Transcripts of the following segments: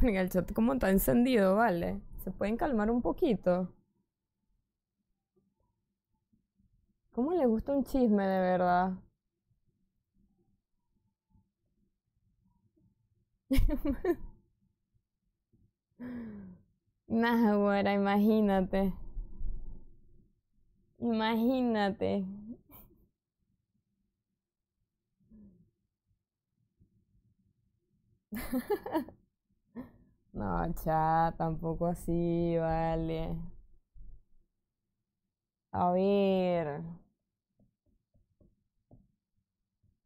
Venga, el chat como está encendido, ¿vale? ¿Se pueden calmar un poquito? ¿Cómo le gusta un chisme de verdad? nah, güera, imagínate. Imagínate. No, cha, tampoco así, vale. A ver.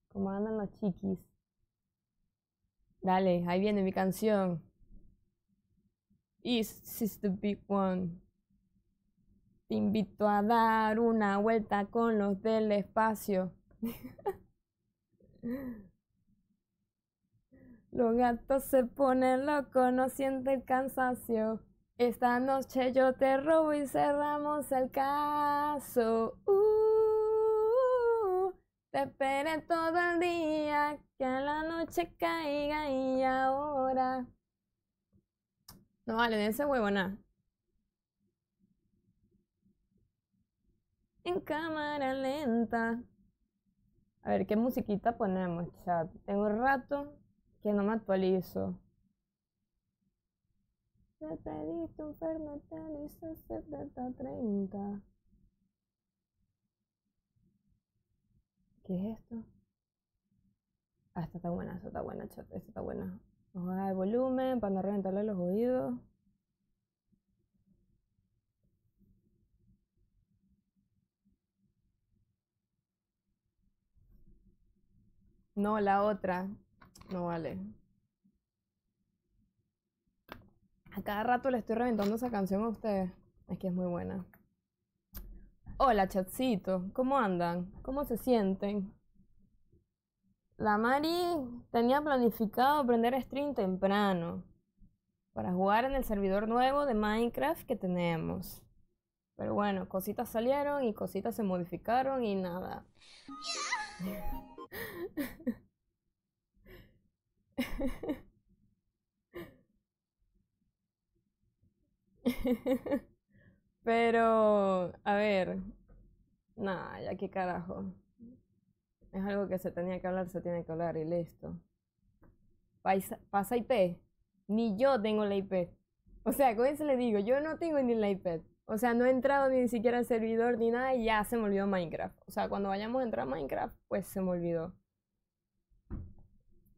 ¿Cómo andan los chiquis? Dale, ahí viene mi canción. Is this the big one? Te invito a dar una vuelta con los del espacio. Los gatos se ponen locos, no sienten cansancio. Esta noche yo te robo y cerramos el caso. Uh, te esperé todo el día, que a la noche caiga y ahora. No vale, de ese huevo nada. En cámara lenta. A ver, ¿qué musiquita ponemos, chat? Tengo un rato que no me actualizo. te pediste un fermental y treinta ¿Qué es esto? Ah, esta está buena, esta está buena, chat, esta está buena. Vamos a dar volumen para no reventarle los oídos. No, la otra. No vale. A cada rato le estoy reventando esa canción a ustedes. Es que es muy buena. Hola, chatcito. ¿Cómo andan? ¿Cómo se sienten? La Mari tenía planificado aprender stream temprano para jugar en el servidor nuevo de Minecraft que tenemos. Pero bueno, cositas salieron y cositas se modificaron y nada. Pero, a ver, nada, ya que carajo. Es algo que se tenía que hablar, se tiene que hablar y listo. pasa IP. Ni yo tengo la IP. O sea, ¿cómo se le digo, yo no tengo ni la IP. O sea, no he entrado ni siquiera al servidor ni nada y ya se me olvidó Minecraft. O sea, cuando vayamos a entrar a Minecraft, pues se me olvidó.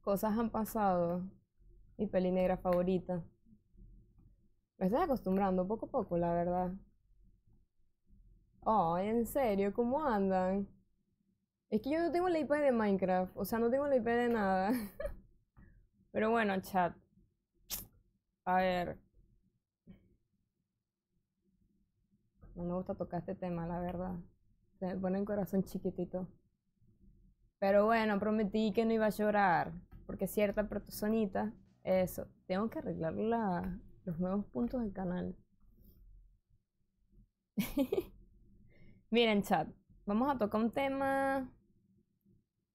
Cosas han pasado. Mi peli negra favorita. Me estoy acostumbrando poco a poco, la verdad. Oh, en serio, ¿cómo andan? Es que yo no tengo la IP de Minecraft, o sea, no tengo la IP de nada. Pero bueno, chat. A ver. No me gusta tocar este tema, la verdad. Se me pone el corazón chiquitito. Pero bueno, prometí que no iba a llorar porque cierta protozonita, eso, tengo que arreglar los nuevos puntos del canal. Miren chat, vamos a tocar un tema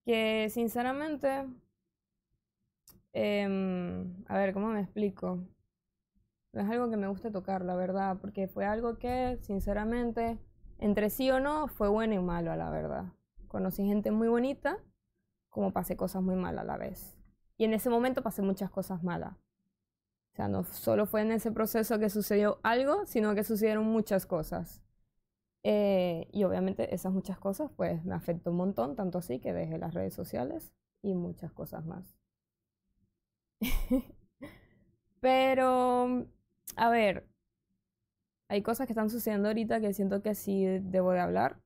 que sinceramente, em, a ver, ¿cómo me explico? No es algo que me gusta tocar, la verdad, porque fue algo que sinceramente, entre sí o no, fue bueno y malo, la verdad. Conocí gente muy bonita, como pasé cosas muy malas a la vez. Y en ese momento pasé muchas cosas malas. O sea, no solo fue en ese proceso que sucedió algo, sino que sucedieron muchas cosas. Eh, y obviamente esas muchas cosas pues me afectó un montón, tanto así que dejé las redes sociales y muchas cosas más. Pero, a ver, hay cosas que están sucediendo ahorita que siento que sí debo de hablar,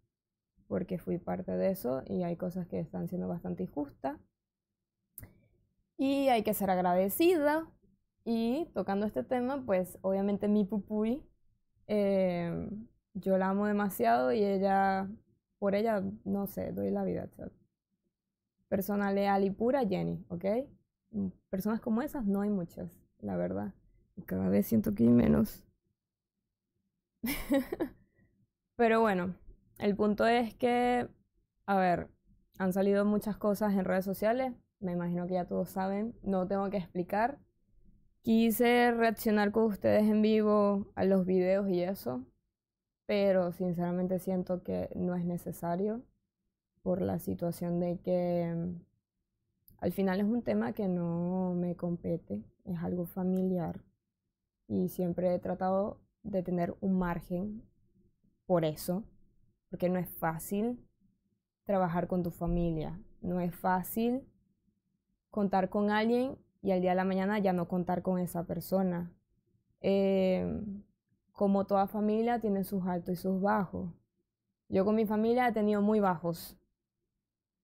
porque fui parte de eso y hay cosas que están siendo bastante injustas. Y hay que ser agradecida. Y tocando este tema, pues obviamente mi pupuy, em, yo la amo demasiado y ella, por ella, no sé, doy la vida. ¿sabes? Persona leal y pura, Jenny, ¿ok? Mm, personas como esas no hay muchas, la verdad. Cada vez siento que hay menos. Pero bueno, el punto es que, a ver, han salido muchas cosas en redes sociales me imagino que ya todos saben, no tengo que explicar. Quise reaccionar con ustedes en vivo a los videos y eso, pero sinceramente siento que no es necesario por la situación de que mm, al final es un tema que no me compete, es algo familiar y siempre he tratado de tener un margen por eso, porque no es fácil trabajar con tu familia, no es fácil contar con alguien y al día de la mañana ya no contar con esa persona. Em, como toda familia tiene sus altos y sus bajos. Yo con mi familia he tenido muy bajos,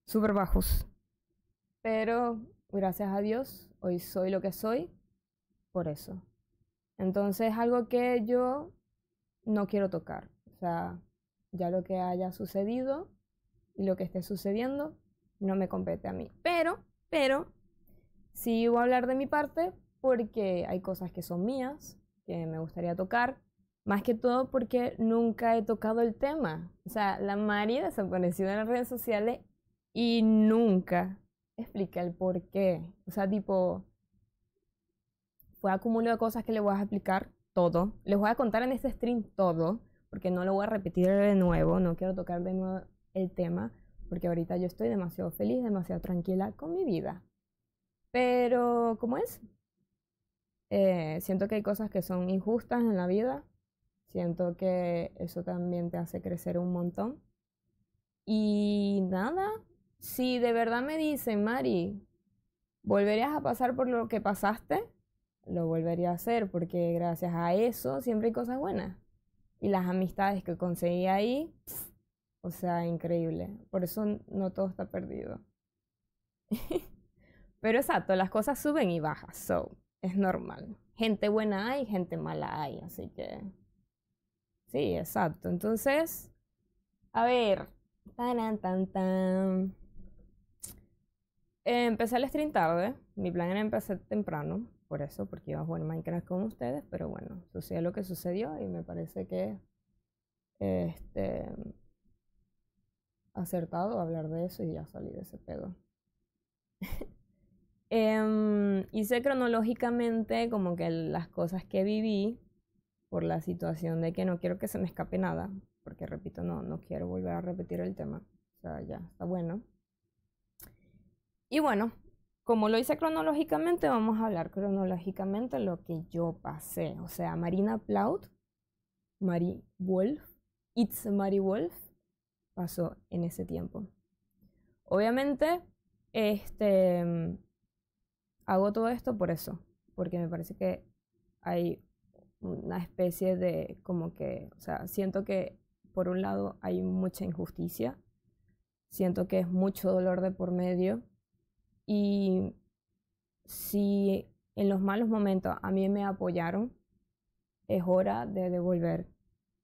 súper bajos. Pero gracias a Dios, hoy soy lo que soy por eso. Entonces es algo que yo no quiero tocar. O sea, ya lo que haya sucedido y lo que esté sucediendo no me compete a mí. Pero pero sí voy a hablar de mi parte porque hay cosas que son mías, que me gustaría tocar. Más que todo porque nunca he tocado el tema. O sea, la Mari desapareció en las redes sociales y nunca explica el por qué. O sea, tipo, fue acumulo de cosas que le voy a explicar todo. Les voy a contar en este stream todo, porque no lo voy a repetir de nuevo, no quiero tocar de nuevo el tema porque ahorita yo estoy demasiado feliz, demasiado tranquila con mi vida. Pero, ¿cómo es? Eh, siento que hay cosas que son injustas en la vida, siento que eso también te hace crecer un montón. Y nada, si de verdad me dicen, Mari, ¿volverías a pasar por lo que pasaste? Lo volvería a hacer porque gracias a eso siempre hay cosas buenas. Y las amistades que conseguí ahí, o sea, increíble. Por eso no todo está perdido. Pero exacto, las cosas suben y bajan, so, es normal. Gente buena hay, gente mala hay, así que... Sí, exacto. Entonces, a ver, tan, tan, tan. Empecé el stream tarde, mi plan era empezar temprano, por eso, porque iba a jugar Minecraft con ustedes, pero bueno, sucedió lo que sucedió y me parece que... Este, acertado hablar de eso y ya salí de ese pedo. hice em, cronológicamente como que las cosas que viví por la situación de que no quiero que se me escape nada, porque repito, no, no quiero volver a repetir el tema. O sea, ya está bueno. Y bueno, como lo hice cronológicamente, vamos a hablar cronológicamente lo que yo pasé. O sea, Marina Plaut, Marie Wolf, It's Marie Wolf, pasó en ese tiempo. Obviamente, este, mm, hago todo esto por eso, porque me parece que hay una especie de como que, o sea, siento que por un lado hay mucha injusticia, siento que es mucho dolor de por medio y si en los malos momentos a mí me apoyaron, es hora de devolver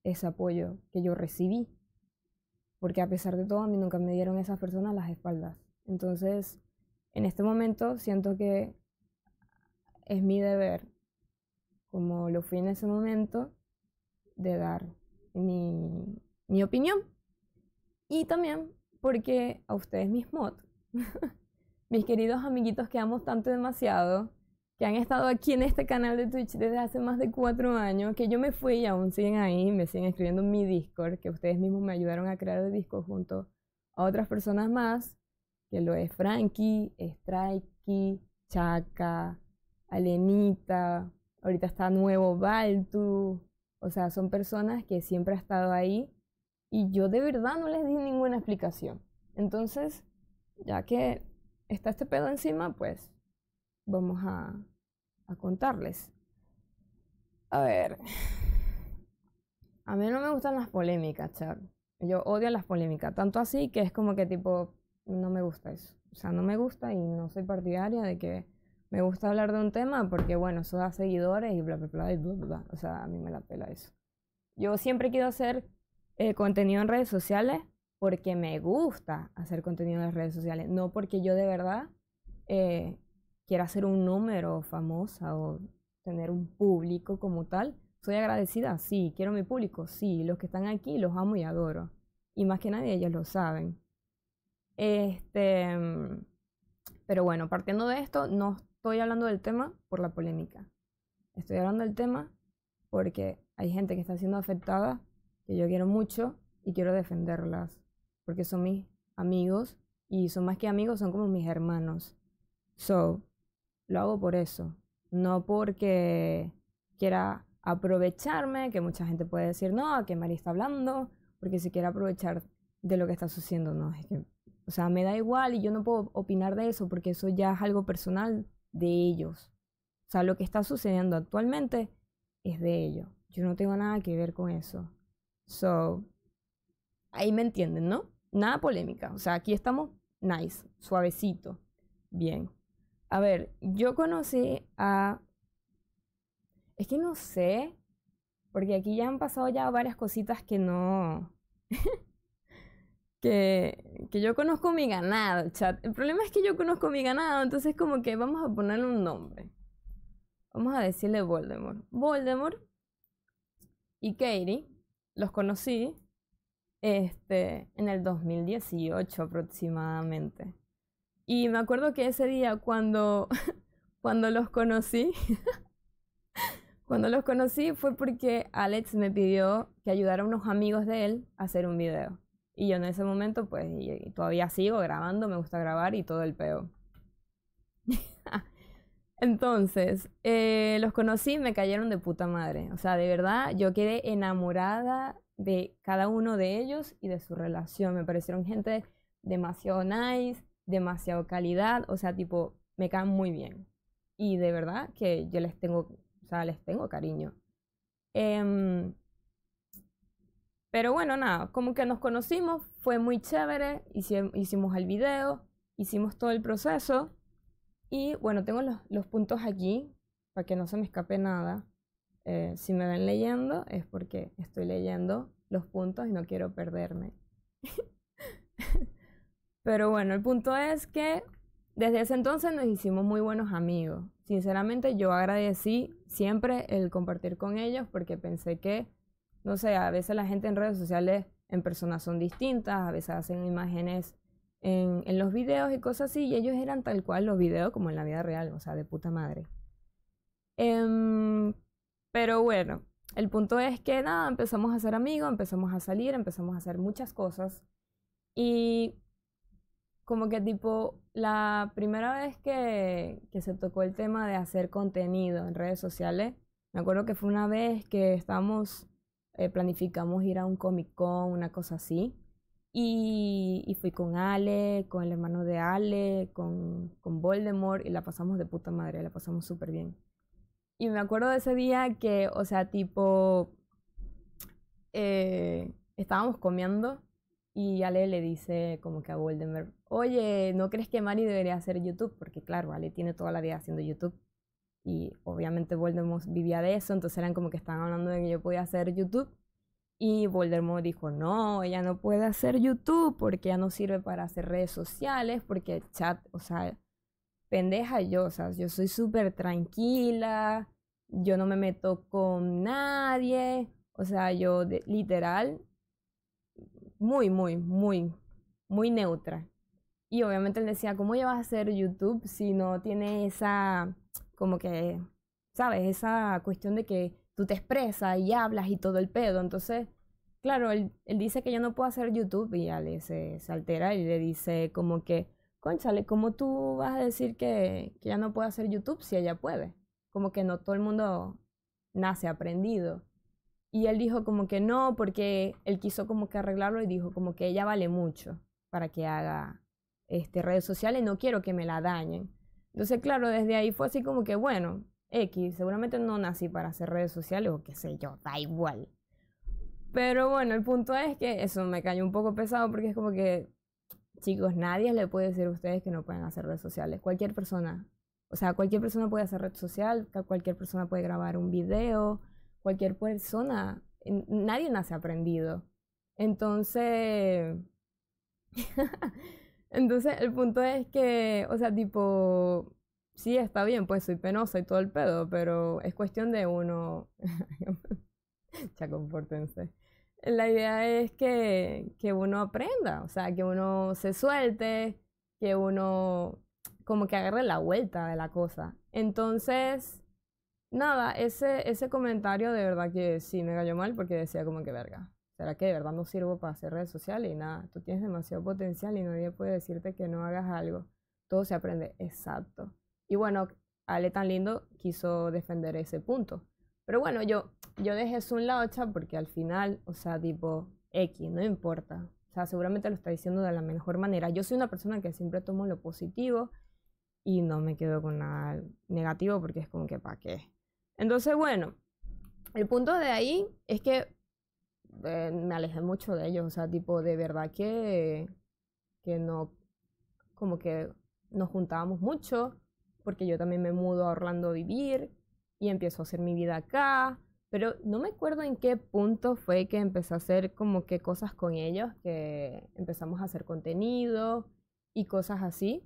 ese apoyo que yo recibí porque a pesar de todo a mí nunca me dieron esas personas las espaldas. Entonces, en este momento siento que es mi deber, como lo fui en ese momento, de dar mi, opinión. Y también porque a ustedes mis mods, mis queridos amiguitos que amo tanto demasiado, que han estado aquí en este canal de Twitch desde hace más de cuatro años, que yo me fui y aún siguen ahí, me siguen escribiendo en mi Discord, que ustedes mismos me ayudaron a crear el Discord junto a otras personas más, que lo es Frankie, Strikey, Chaka, Alenita, ahorita está nuevo Baltu, o sea, son personas que siempre ha estado ahí y yo de verdad no les di ninguna explicación. Entonces, ya que está este pedo encima, pues vamos a a contarles. A ver. A mí no me gustan las polémicas, chat. Yo odio las polémicas. Tanto así que es como que tipo, no me gusta eso. O sea, no me gusta y no soy partidaria de que me gusta hablar de un tema porque, bueno, eso da seguidores y bla, bla, bla, y O sea, a mí me la pela eso. Yo siempre quiero hacer eh, contenido en redes sociales porque me gusta hacer contenido en las redes sociales, no porque yo de verdad eh, quiera ser un número famosa o tener un público como tal, soy agradecida, sí, quiero mi público, sí, los que están aquí los amo y adoro. Y más que nadie ellos lo saben. Este, mm, pero bueno, partiendo de esto, no estoy hablando del tema por la polémica. Estoy hablando del tema porque hay gente que está siendo afectada, que yo quiero mucho y quiero defenderlas, porque son mis amigos y son más que amigos, son como mis hermanos. So, lo hago por eso, no porque quiera aprovecharme, que mucha gente puede decir, no, ¿a qué María está hablando? Porque se quiere aprovechar de lo que está sucediendo, no, es que, o sea, me da igual y yo no puedo opinar de eso porque eso ya es algo personal de ellos. O sea, lo que está sucediendo actualmente es de ellos. Yo no tengo nada que ver con eso. So, ahí me entienden, ¿no? Nada polémica. O sea, aquí estamos nice, suavecito, bien. A ver, yo conocí a... Es que no sé, porque aquí ya han pasado ya varias cositas que no... que, que yo conozco mi ganado, chat. El problema es que yo conozco mi ganado, entonces como que vamos a ponerle un nombre. Vamos a decirle Voldemort. Voldemort y Katie los conocí este, en el 2018 aproximadamente. Y me acuerdo que ese día cuando, cuando los conocí, cuando los conocí fue porque Alex me pidió que ayudara a unos amigos de él a hacer un video. Y yo en ese momento, pues, todavía sigo grabando, me gusta grabar y todo el peo. Entonces, eh, los conocí, y me cayeron de puta madre. O sea, de verdad, yo quedé enamorada de cada uno de ellos y de su relación. Me parecieron gente demasiado nice, demasiado calidad, o sea, tipo, me caen muy bien. Y de verdad que yo les tengo, o sea, les tengo cariño. Em, pero bueno, nada, como que nos conocimos, fue muy chévere, hicimos el video, hicimos todo el proceso. Y bueno, tengo los, puntos aquí para que no se me escape nada. Eh, si me ven leyendo es porque estoy leyendo los puntos y no quiero perderme. Pero bueno, el punto es que desde ese entonces nos hicimos muy buenos amigos. Sinceramente yo agradecí siempre el compartir con ellos porque pensé que, no sé, a veces la gente en redes sociales en personas son distintas, a veces hacen imágenes en, los videos y cosas así, y ellos eran tal cual los videos como en la vida real, o sea, de puta madre. Em, pero bueno, el punto es que nada, empezamos a ser amigos, empezamos a salir, empezamos a hacer muchas cosas, y como que tipo, la primera vez que, que, se tocó el tema de hacer contenido en redes sociales, me acuerdo que fue una vez que estábamos, eh, planificamos ir a un Comic Con, una cosa así, y, y, fui con Ale, con el hermano de Ale, con, con Voldemort, y la pasamos de puta madre, la pasamos súper bien. Y me acuerdo de ese día que, o sea, tipo, eh, estábamos comiendo y Ale le dice como que a Voldemort, oye, ¿no crees que Mari debería hacer YouTube? Porque claro, Ale tiene toda la vida haciendo YouTube. Y obviamente Voldemort vivía de eso, entonces eran como que estaban hablando de que yo podía hacer YouTube. Y Voldemort dijo, no, ella no puede hacer YouTube porque ya no sirve para hacer redes sociales, porque chat, o sea, pendeja yo, o sea, yo soy súper tranquila, yo no me meto con nadie, o sea, yo literal muy, muy, muy, muy neutra. Y obviamente él decía, ¿cómo ya vas a hacer YouTube si no tiene esa, como que, ¿sabes? Esa cuestión de que tú te expresas y hablas y todo el pedo. Entonces, claro, él, dice que yo no puedo hacer YouTube y él se, se altera y le dice como que, conchale, ¿cómo tú vas a decir que, que ya no puedo hacer YouTube si ella puede? Como que no todo el mundo nace aprendido. Y él dijo como que no, porque él quiso como que arreglarlo y dijo como que ella vale mucho para que haga este, redes sociales, no quiero que me la dañen. Entonces, claro, desde ahí fue así como que, bueno, X, seguramente no nací para hacer redes sociales o qué sé yo, da igual. Pero bueno, el punto es que eso me cayó un poco pesado porque es como que, chicos, nadie le puede decir a ustedes que no pueden hacer redes sociales. Cualquier persona, o sea, cualquier persona puede hacer red social, cualquier persona puede grabar un video, cualquier persona, nadie nace aprendido. Entonces, entonces el punto es que, o sea, tipo, sí está bien, pues soy penosa y todo el pedo, pero es cuestión de uno. ya compórtense. La idea es que, que uno aprenda, o sea, que uno se suelte, que uno como que agarre la vuelta de la cosa. Entonces, nada, ese, ese comentario de verdad que sí me cayó mal porque decía como que verga. ¿Será que de verdad no sirvo para hacer redes sociales? Y nada, tú tienes demasiado potencial y nadie puede decirte que no hagas algo. Todo se aprende, exacto. Y bueno, Ale tan lindo quiso defender ese punto. Pero bueno, yo, yo dejé eso un lado, porque al final, o sea, tipo, X, no importa. O sea, seguramente lo está diciendo de la mejor manera. Yo soy una persona que siempre tomo lo positivo y no me quedo con nada negativo porque es como que, ¿para qué? Entonces, bueno, el punto de ahí es que eh, me alejé mucho de ellos, o sea, tipo, de verdad que, que no, como que nos juntábamos mucho, porque yo también me mudo a Orlando a vivir y empiezo a hacer mi vida acá, pero no me acuerdo en qué punto fue que empecé a hacer como que cosas con ellos, que empezamos a hacer contenido y cosas así,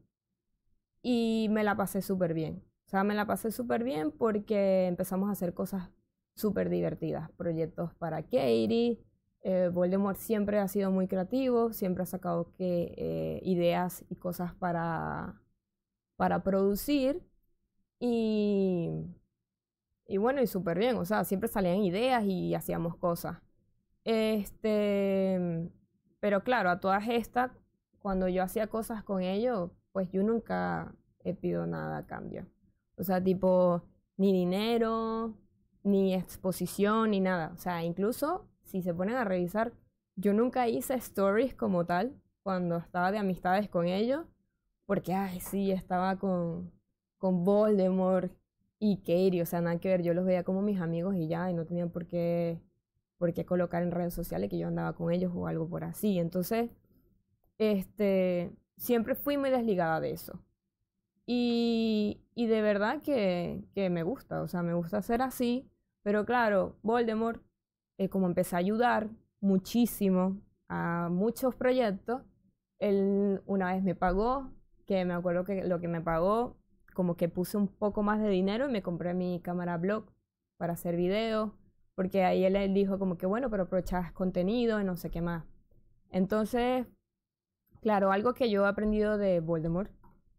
y me la pasé súper bien. O sea, me la pasé súper bien porque empezamos a hacer cosas súper divertidas, proyectos para Katie. Eh, Voldemort siempre ha sido muy creativo, siempre ha sacado eh, ideas y cosas para, para producir. Y, y bueno, y súper bien, o sea, siempre salían ideas y hacíamos cosas. Este, pero claro, a todas estas, cuando yo hacía cosas con ellos, pues yo nunca he pido nada a cambio. O sea, tipo, ni dinero, ni exposición, ni nada. O sea, incluso si se ponen a revisar, yo nunca hice stories como tal cuando estaba de amistades con ellos, porque, ay, sí, estaba con, con Voldemort y Katie, o sea, nada que ver, yo los veía como mis amigos y ya, y no tenían por qué, por qué colocar en redes sociales que yo andaba con ellos o algo por así. Entonces, este, siempre fui muy desligada de eso. Y, de verdad que, que, me gusta, o sea, me gusta ser así, pero claro, Voldemort, eh, como empecé a ayudar muchísimo a muchos proyectos, él una vez me pagó, que me acuerdo que lo que me pagó, como que puse un poco más de dinero y me compré mi cámara blog para hacer videos, porque ahí él, él dijo como que bueno, pero aprovechas contenido y no sé qué más. Entonces, claro, algo que yo he aprendido de Voldemort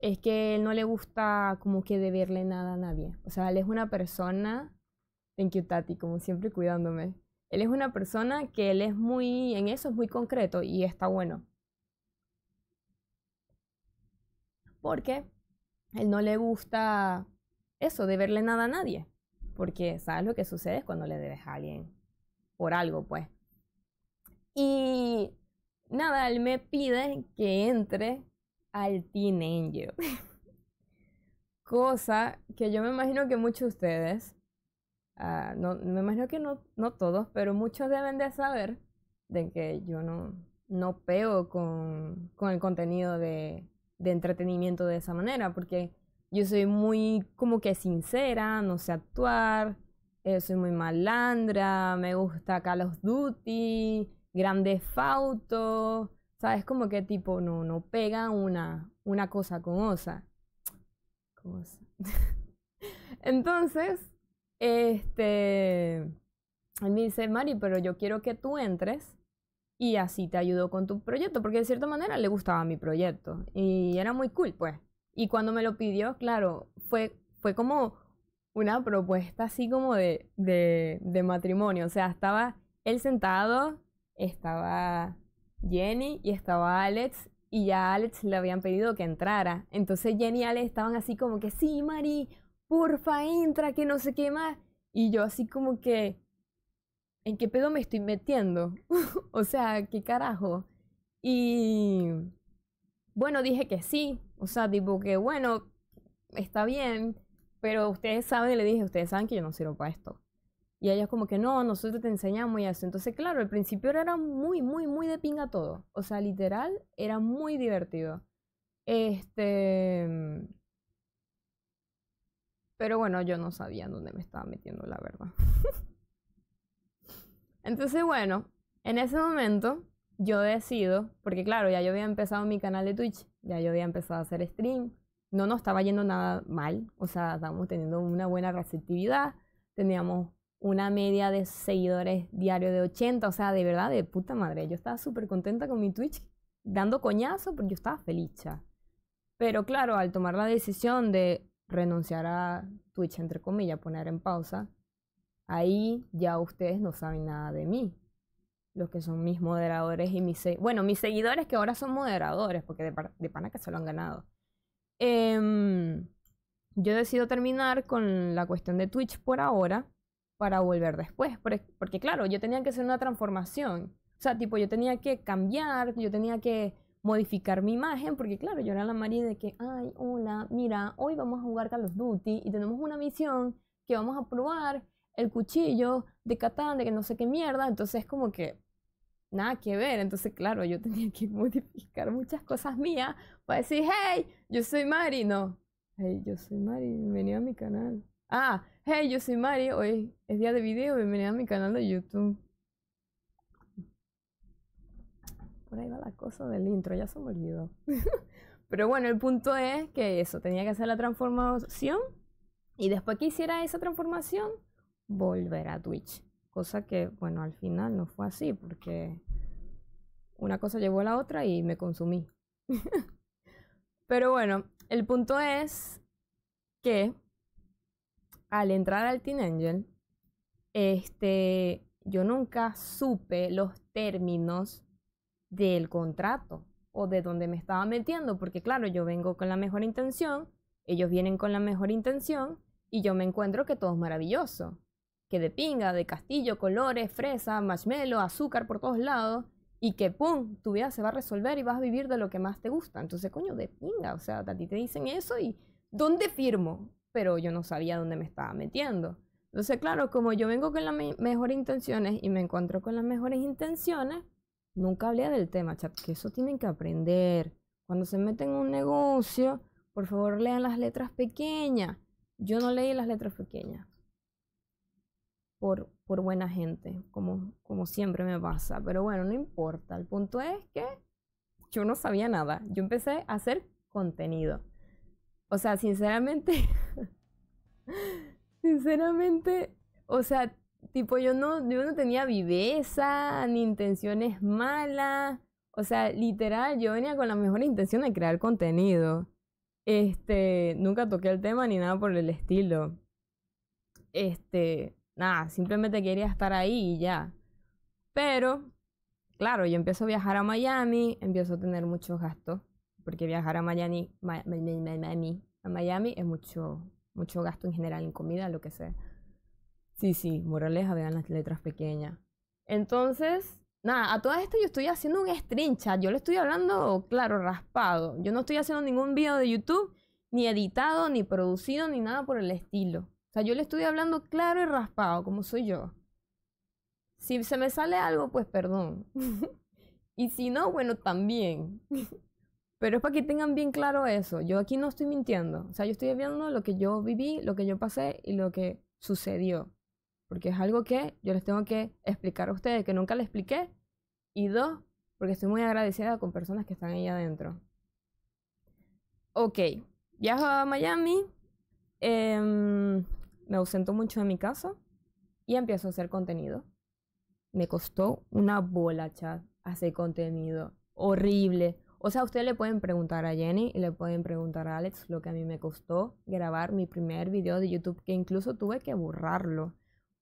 es que él no le gusta como que deberle nada a nadie. O sea, él es una persona, en Tati, como siempre cuidándome. Él es una persona que él es muy, en eso es muy concreto y está bueno. Porque él no le gusta eso, deberle nada a nadie. Porque sabes lo que sucede cuando le debes a alguien por algo, pues. Y nada, él me pide que entre al Angel Cosa que yo me imagino que muchos de ustedes, ah, me imagino que no, no todos, pero muchos deben de saber de que yo no, no peo con, el contenido de, entretenimiento de esa manera, porque yo soy muy como que sincera, no sé actuar, eh, soy muy malandra, me gusta Call of Duty, Grande Fauto, ¿Sabes? Como que tipo, no, no pega una, una cosa con osa. Entonces, este, él me dice, Mari, pero yo quiero que tú entres y así te ayudo con tu proyecto, porque de cierta manera le gustaba mi proyecto y era muy cool, pues. Y cuando me lo pidió, claro, fue, fue como una propuesta así como de, de, de matrimonio, o sea, estaba él sentado, estaba Jenny y estaba Alex y ya Alex le habían pedido que entrara. Entonces Jenny y Alex estaban así como que, sí, Mari, porfa, entra, que no sé qué más. Y yo así como que, ¿en qué pedo me estoy metiendo? o sea, ¿qué carajo? Y bueno, dije que sí. O sea, tipo que, bueno, está bien, pero ustedes saben, le dije, ustedes saben que yo no sirvo para esto. Y es como que no, nosotros te enseñamos y eso. Entonces, claro, al principio era muy, muy, muy de pinga todo. O sea, literal, era muy divertido. Este... Mm, pero bueno, yo no sabía dónde me estaba metiendo, la verdad. Entonces, bueno, en ese momento yo decido, porque claro, ya yo había empezado mi canal de Twitch, ya yo había empezado a hacer stream, no nos estaba yendo nada mal, o sea, estábamos teniendo una buena receptividad, teníamos una media de seguidores diario de 80, o sea, de verdad, de puta madre, yo estaba súper contenta con mi Twitch, dando coñazo, porque yo estaba feliz. Pero claro, al tomar la decisión de renunciar a Twitch, entre comillas, poner en pausa, ahí ya ustedes no saben nada de mí. Los que son mis moderadores y mis... Bueno, mis seguidores que ahora son moderadores, porque de, de pana que se lo han ganado. Em, yo decido terminar con la cuestión de Twitch por ahora para volver después. Porque, claro, yo tenía que hacer una transformación. O sea, tipo, yo tenía que cambiar, yo tenía que modificar mi imagen, porque claro, yo era la María de que, ay, hola, mira, hoy vamos a jugar Call of Duty y tenemos una misión que vamos a probar el cuchillo de Catán, de que no sé qué mierda, entonces como que nada que ver, entonces claro, yo tenía que modificar muchas cosas mías para decir, hey, yo soy marino no, hey, yo soy Mari, bienvenido a mi canal. Ah, Hey, yo soy Mari, hoy es día de video, bienvenida a mi canal de YouTube. Por ahí va la cosa del intro, ya se me olvidó. Pero bueno, el punto es que eso, tenía que hacer la transformación y después que hiciera esa transformación, volver a Twitch. Cosa que, bueno, al final no fue así porque una cosa llevó a la otra y me consumí. Pero bueno, el punto es que al entrar al Teen Angel, este, yo nunca supe los términos del contrato o de dónde me estaba metiendo, porque claro, yo vengo con la mejor intención, ellos vienen con la mejor intención y yo me encuentro que todo es maravilloso, que de pinga, de castillo, colores, fresa, marshmallow, azúcar por todos lados y que pum, tu vida se va a resolver y vas a vivir de lo que más te gusta. Entonces, coño, de pinga, o sea, a ti te dicen eso y ¿dónde firmo? pero yo no sabía dónde me estaba metiendo. Entonces, claro, como yo vengo con las mejores intenciones y me encuentro con las mejores intenciones, nunca hablé del tema, chat, que eso tienen que aprender. Cuando se meten en un negocio, por favor lean las letras pequeñas. Yo no leí las letras pequeñas. Por, por buena gente, como, como siempre me pasa. Pero bueno, no importa. El punto es que yo no sabía nada. Yo empecé a hacer contenido. O sea, sinceramente, sinceramente, o sea, tipo yo no, yo no tenía viveza ni intenciones malas. O sea, literal, yo venía con la mejor intención de crear contenido. Este, nunca toqué el tema ni nada por el estilo. Este, nada, simplemente quería estar ahí y ya. Pero, claro, yo empiezo a viajar a Miami, empiezo a tener muchos gastos porque viajar a Miami, Miami es mucho, mucho gasto en general en comida, lo que sea. Sí, sí, moraleja, vean las letras pequeñas. Entonces, nada, a todo esto yo estoy haciendo un stream chat. Yo le estoy hablando, claro, raspado. Yo no estoy haciendo ningún video de YouTube, ni editado, ni producido, ni nada por el estilo. O sea, yo le estoy hablando claro y raspado, como soy yo. Si se me sale algo, pues perdón. y si no, bueno, también. Pero es para que tengan bien claro eso. Yo aquí no estoy mintiendo. O sea, yo estoy viendo lo que yo viví, lo que yo pasé y lo que sucedió. Porque es algo que yo les tengo que explicar a ustedes, que nunca les expliqué. Y dos, porque estoy muy agradecida con personas que están ahí adentro. Ok, viajo a Miami. Em, me ausento mucho de mi casa y empiezo a hacer contenido. Me costó una bola, chat, hacer contenido. Horrible o sea, ustedes le pueden preguntar a Jenny y le pueden preguntar a Alex lo que a mí me costó grabar mi primer video de YouTube, que incluso tuve que borrarlo.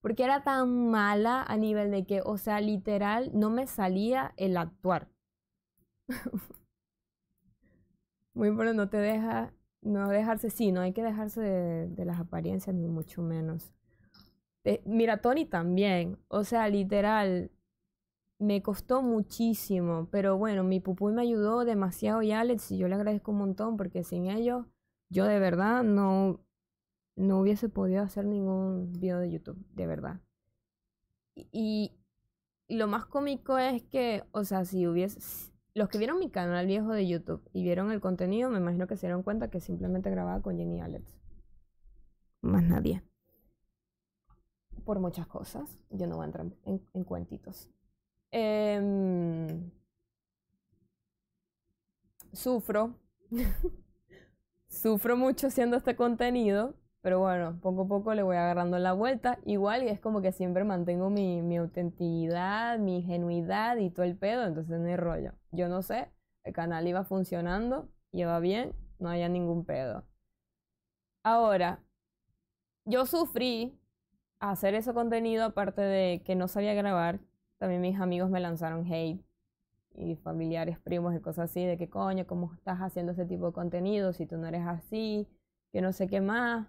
Porque era tan mala a nivel de que, o sea, literal, no me salía el actuar. Muy bueno, no te deja, no dejarse, sí, no hay que dejarse de, las apariencias, ni mucho menos. mira, Tony también, o sea, literal, me costó muchísimo, pero bueno, mi pupú me ayudó demasiado y Alex, y yo le agradezco un montón porque sin ellos yo de verdad no, no hubiese podido hacer ningún video de YouTube, de verdad. Y, lo más cómico es que, o sea, si hubiese, los que vieron mi canal viejo de YouTube y vieron el contenido, me imagino que se dieron cuenta que simplemente grababa con Jenny y Alex. Más nadie. Por muchas cosas, yo no voy a entrar en, en cuentitos. Em, sufro, sufro mucho haciendo este contenido, pero bueno, poco a poco le voy agarrando la vuelta. Igual y es como que siempre mantengo mi, mi autenticidad, mi ingenuidad y todo el pedo, entonces no hay rollo. Yo no sé, el canal iba funcionando, iba bien, no había ningún pedo. Ahora, yo sufrí hacer ese contenido aparte de que no sabía grabar, también mis amigos me lanzaron hate y familiares, primos y cosas así, de que coño, ¿cómo estás haciendo ese tipo de contenido si tú no eres así? Que no sé qué más.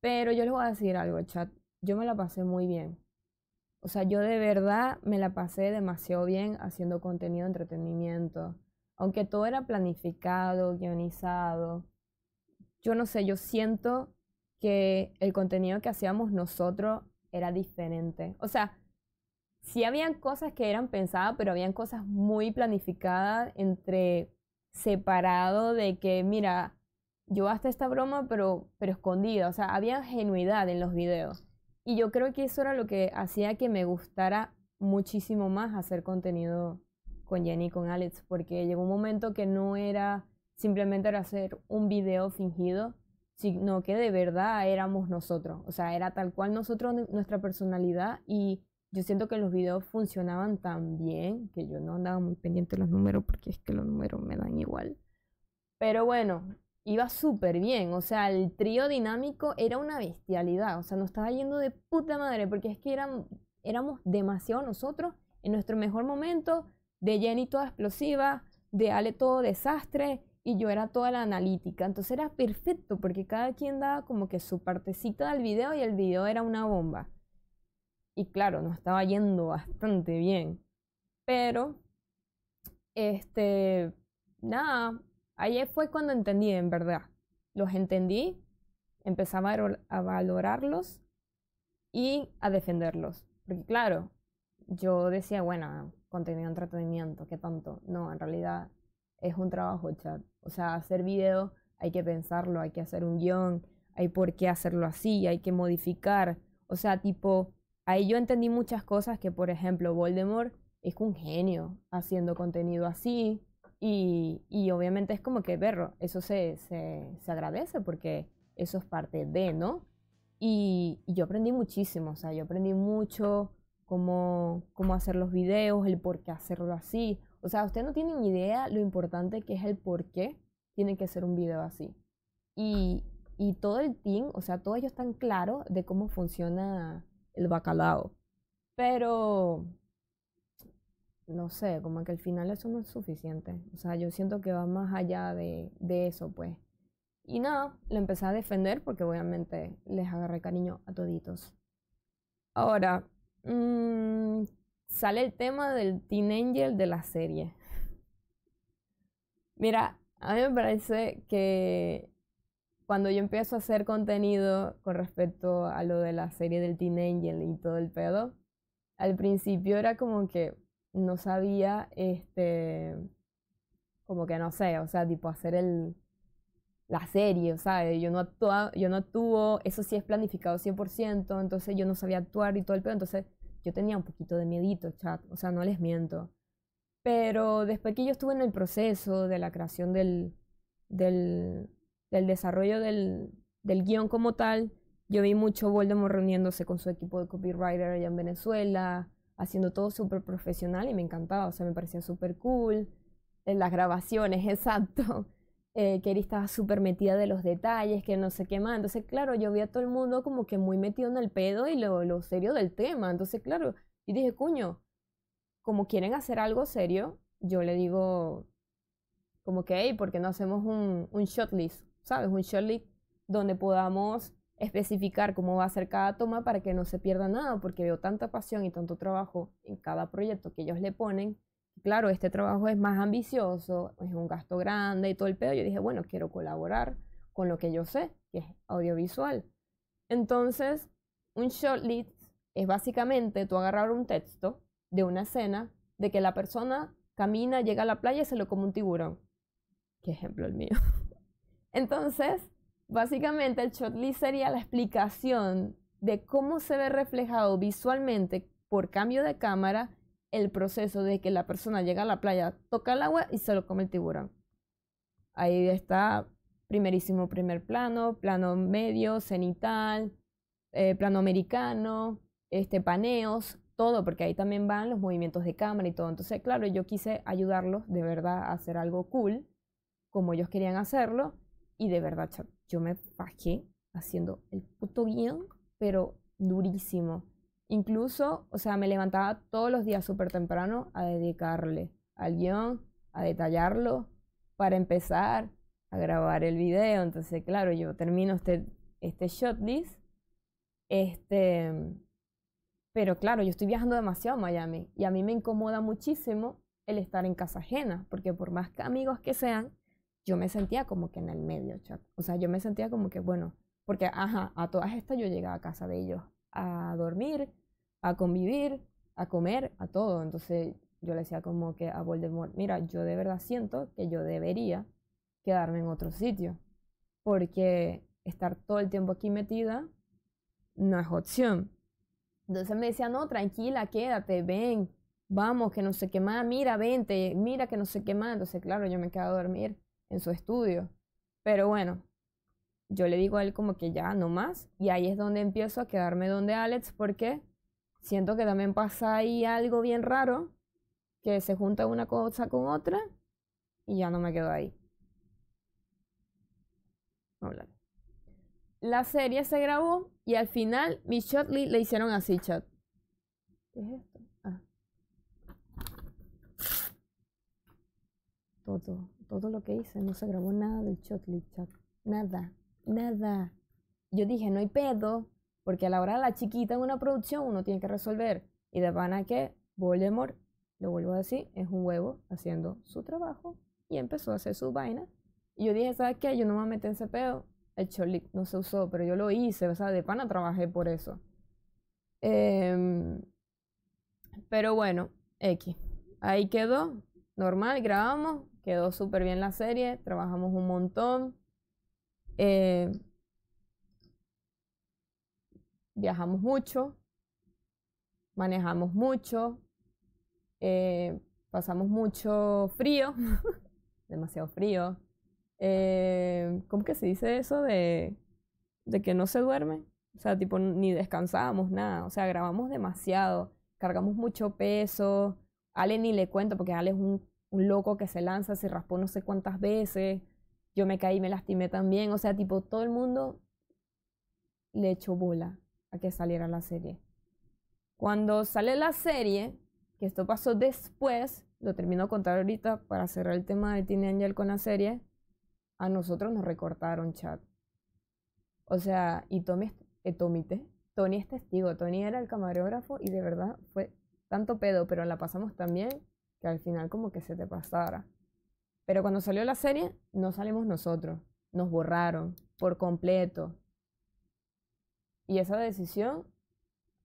Pero yo les voy a decir algo, chat. Yo me la pasé muy bien. O sea, yo de verdad me la pasé demasiado bien haciendo contenido de entretenimiento. Aunque todo era planificado, guionizado. Yo no sé, yo siento que el contenido que hacíamos nosotros era diferente. O sea, sí habían cosas que eran pensadas, pero habían cosas muy planificadas entre separado de que, mira, yo hasta esta broma, pero, pero escondida. O sea, había genuidad en los videos. Y yo creo que eso era lo que hacía que me gustara muchísimo más hacer contenido con Jenny con Alex, porque llegó un momento que no era simplemente hacer un video fingido, sino que de verdad éramos nosotros. O sea, era tal cual nosotros, nuestra personalidad y yo siento que los videos funcionaban tan bien que yo no andaba muy pendiente de los números porque es que los números me dan igual. Pero bueno, iba súper bien. O sea, el trío dinámico era una bestialidad. O sea, nos estaba yendo de puta madre porque es que eran, éramos demasiado nosotros en nuestro mejor momento. De Jenny toda explosiva, de Ale todo desastre y yo era toda la analítica. Entonces era perfecto porque cada quien daba como que su partecita del video y el video era una bomba. Y claro, nos estaba yendo bastante bien. Pero, este, nada, ayer fue cuando entendí, en verdad. Los entendí, empezaba a valorarlos y a defenderlos. Porque claro, yo decía, bueno, contenido entretenimiento, qué tanto. No, en realidad es un trabajo chat. O sea, hacer video hay que pensarlo, hay que hacer un guión, hay por qué hacerlo así, hay que modificar. O sea, tipo, Ahí yo entendí muchas cosas que, por ejemplo, Voldemort es un genio haciendo contenido así. Y, y obviamente es como que, perro, eso se, agradece porque eso es parte de, ¿no? Y, yo aprendí muchísimo, o sea, yo aprendí mucho cómo, cómo hacer los videos, el por qué hacerlo así. O sea, ustedes no tienen idea lo importante que es el por qué tiene que ser un video así. Y, y todo el team, o sea, todos ellos están claros de cómo funciona el bacalao. Pero, no sé, como que al final eso no es suficiente. O sea, yo siento que va más allá de, eso, pues. Y nada, lo empecé a defender porque obviamente les agarré cariño a toditos. Ahora, mm, sale el tema del Teen Angel de la serie. Mira, a mí me parece que cuando yo empiezo a hacer contenido con respecto a lo de la serie del Teen Angel y todo el pedo, al principio era como que no sabía, este, como que no sé, o sea, tipo hacer el, la serie, o sea, yo no, actúa, yo no actúo, eso sí es planificado 100%, entonces yo no sabía actuar y todo el pedo, entonces yo tenía un poquito de miedito, chat, o sea, no les miento. Pero después que yo estuve en el proceso de la creación del, del, del desarrollo del, guión como tal, yo vi mucho Voldemort reuniéndose con su equipo de copywriter allá en Venezuela, haciendo todo súper profesional y me encantaba, o sea, me parecía súper cool. En las grabaciones, exacto. Eh, que él estaba súper metida de los detalles, que no sé qué más. Entonces, claro, yo vi a todo el mundo como que muy metido en el pedo y lo, serio del tema. Entonces, claro, y dije, cuño, como quieren hacer algo serio, yo le digo, como que, hey, ¿por qué no hacemos un, un shot list? ¿sabes? Un lead donde podamos especificar cómo va a ser cada toma para que no se pierda nada, porque veo tanta pasión y tanto trabajo en cada proyecto que ellos le ponen. Claro, este trabajo es más ambicioso, es un gasto grande y todo el pedo. Yo dije, bueno, quiero colaborar con lo que yo sé, que es audiovisual. Entonces, un short lead es básicamente tú agarrar un texto de una escena de que la persona camina, llega a la playa y se lo come un tiburón. Qué ejemplo el mío. Entonces, básicamente el shot list sería la explicación de cómo se ve reflejado visualmente por cambio de cámara el proceso de que la persona llega a la playa, toca el agua y se lo come el tiburón. Ahí está primerísimo primer plano, plano medio, cenital, eh, plano americano, este, paneos, todo, porque ahí también van los movimientos de cámara y todo. Entonces, claro, yo quise ayudarlos de verdad a hacer algo cool, como ellos querían hacerlo, y de verdad, yo me bajé haciendo el puto guión, pero durísimo. Incluso, o sea, me levantaba todos los días súper temprano a dedicarle al guión, a detallarlo, para empezar a grabar el video. Entonces, claro, yo termino este, este shot list. Este, pero claro, yo estoy viajando demasiado a Miami y a mí me incomoda muchísimo el estar en casa ajena, porque por más que amigos que sean, yo me sentía como que en el medio, O sea, yo me sentía como que, bueno, porque, ajá, a todas estas yo llegaba a casa de ellos a dormir, a convivir, a comer, a todo. Entonces yo le decía como que a Voldemort, mira, yo de verdad siento que yo debería quedarme en otro sitio, porque estar todo el tiempo aquí metida no es opción. Entonces me decía, no, tranquila, quédate, ven, vamos, que no se quema, mira, vente, mira que no se quema Entonces, claro, yo me quedo a dormir en su estudio. Pero bueno, yo le digo a él como que ya, no más. Y ahí es donde empiezo a quedarme donde Alex porque siento que también pasa ahí algo bien raro, que se junta una cosa con otra y ya no me quedo ahí. La serie se grabó y al final mi shot le hicieron así, chat. todo, todo lo que hice. No se grabó nada del chocolate chat. Nada, nada. Yo dije, no hay pedo, porque a la hora de la chiquita en una producción uno tiene que resolver. Y de pana que Voldemort, lo vuelvo a decir, es un huevo haciendo su trabajo y empezó a hacer su vaina. Y yo dije, ¿sabes qué? Yo no me metí en ese pedo. El chocolate no se usó, pero yo lo hice, o sea, de pana trabajé por eso. Em, pero bueno, X. Ahí quedó. Normal, grabamos, Quedó súper bien la serie, trabajamos un montón. Eh, viajamos mucho, manejamos mucho, eh, pasamos mucho frío, demasiado frío. Eh, ¿Cómo que se dice eso de, de que no se duerme? O sea, tipo, ni descansamos nada. O sea, grabamos demasiado, cargamos mucho peso. Ale ni le cuento porque Ale es un un loco que se lanza, se raspó no sé cuántas veces, yo me caí, me lastimé también, o sea, tipo, todo el mundo le echó bola a que saliera la serie. Cuando sale la serie, que esto pasó después, lo termino de contar ahorita para cerrar el tema de Teen Angel con la serie, a nosotros nos recortaron chat. O sea, y Tommy, eh, Tony es testigo, Tony era el camarógrafo y de verdad fue tanto pedo, pero la pasamos también que al final como que se te pasara. Pero cuando salió la serie, no salimos nosotros, nos borraron por completo. Y esa decisión,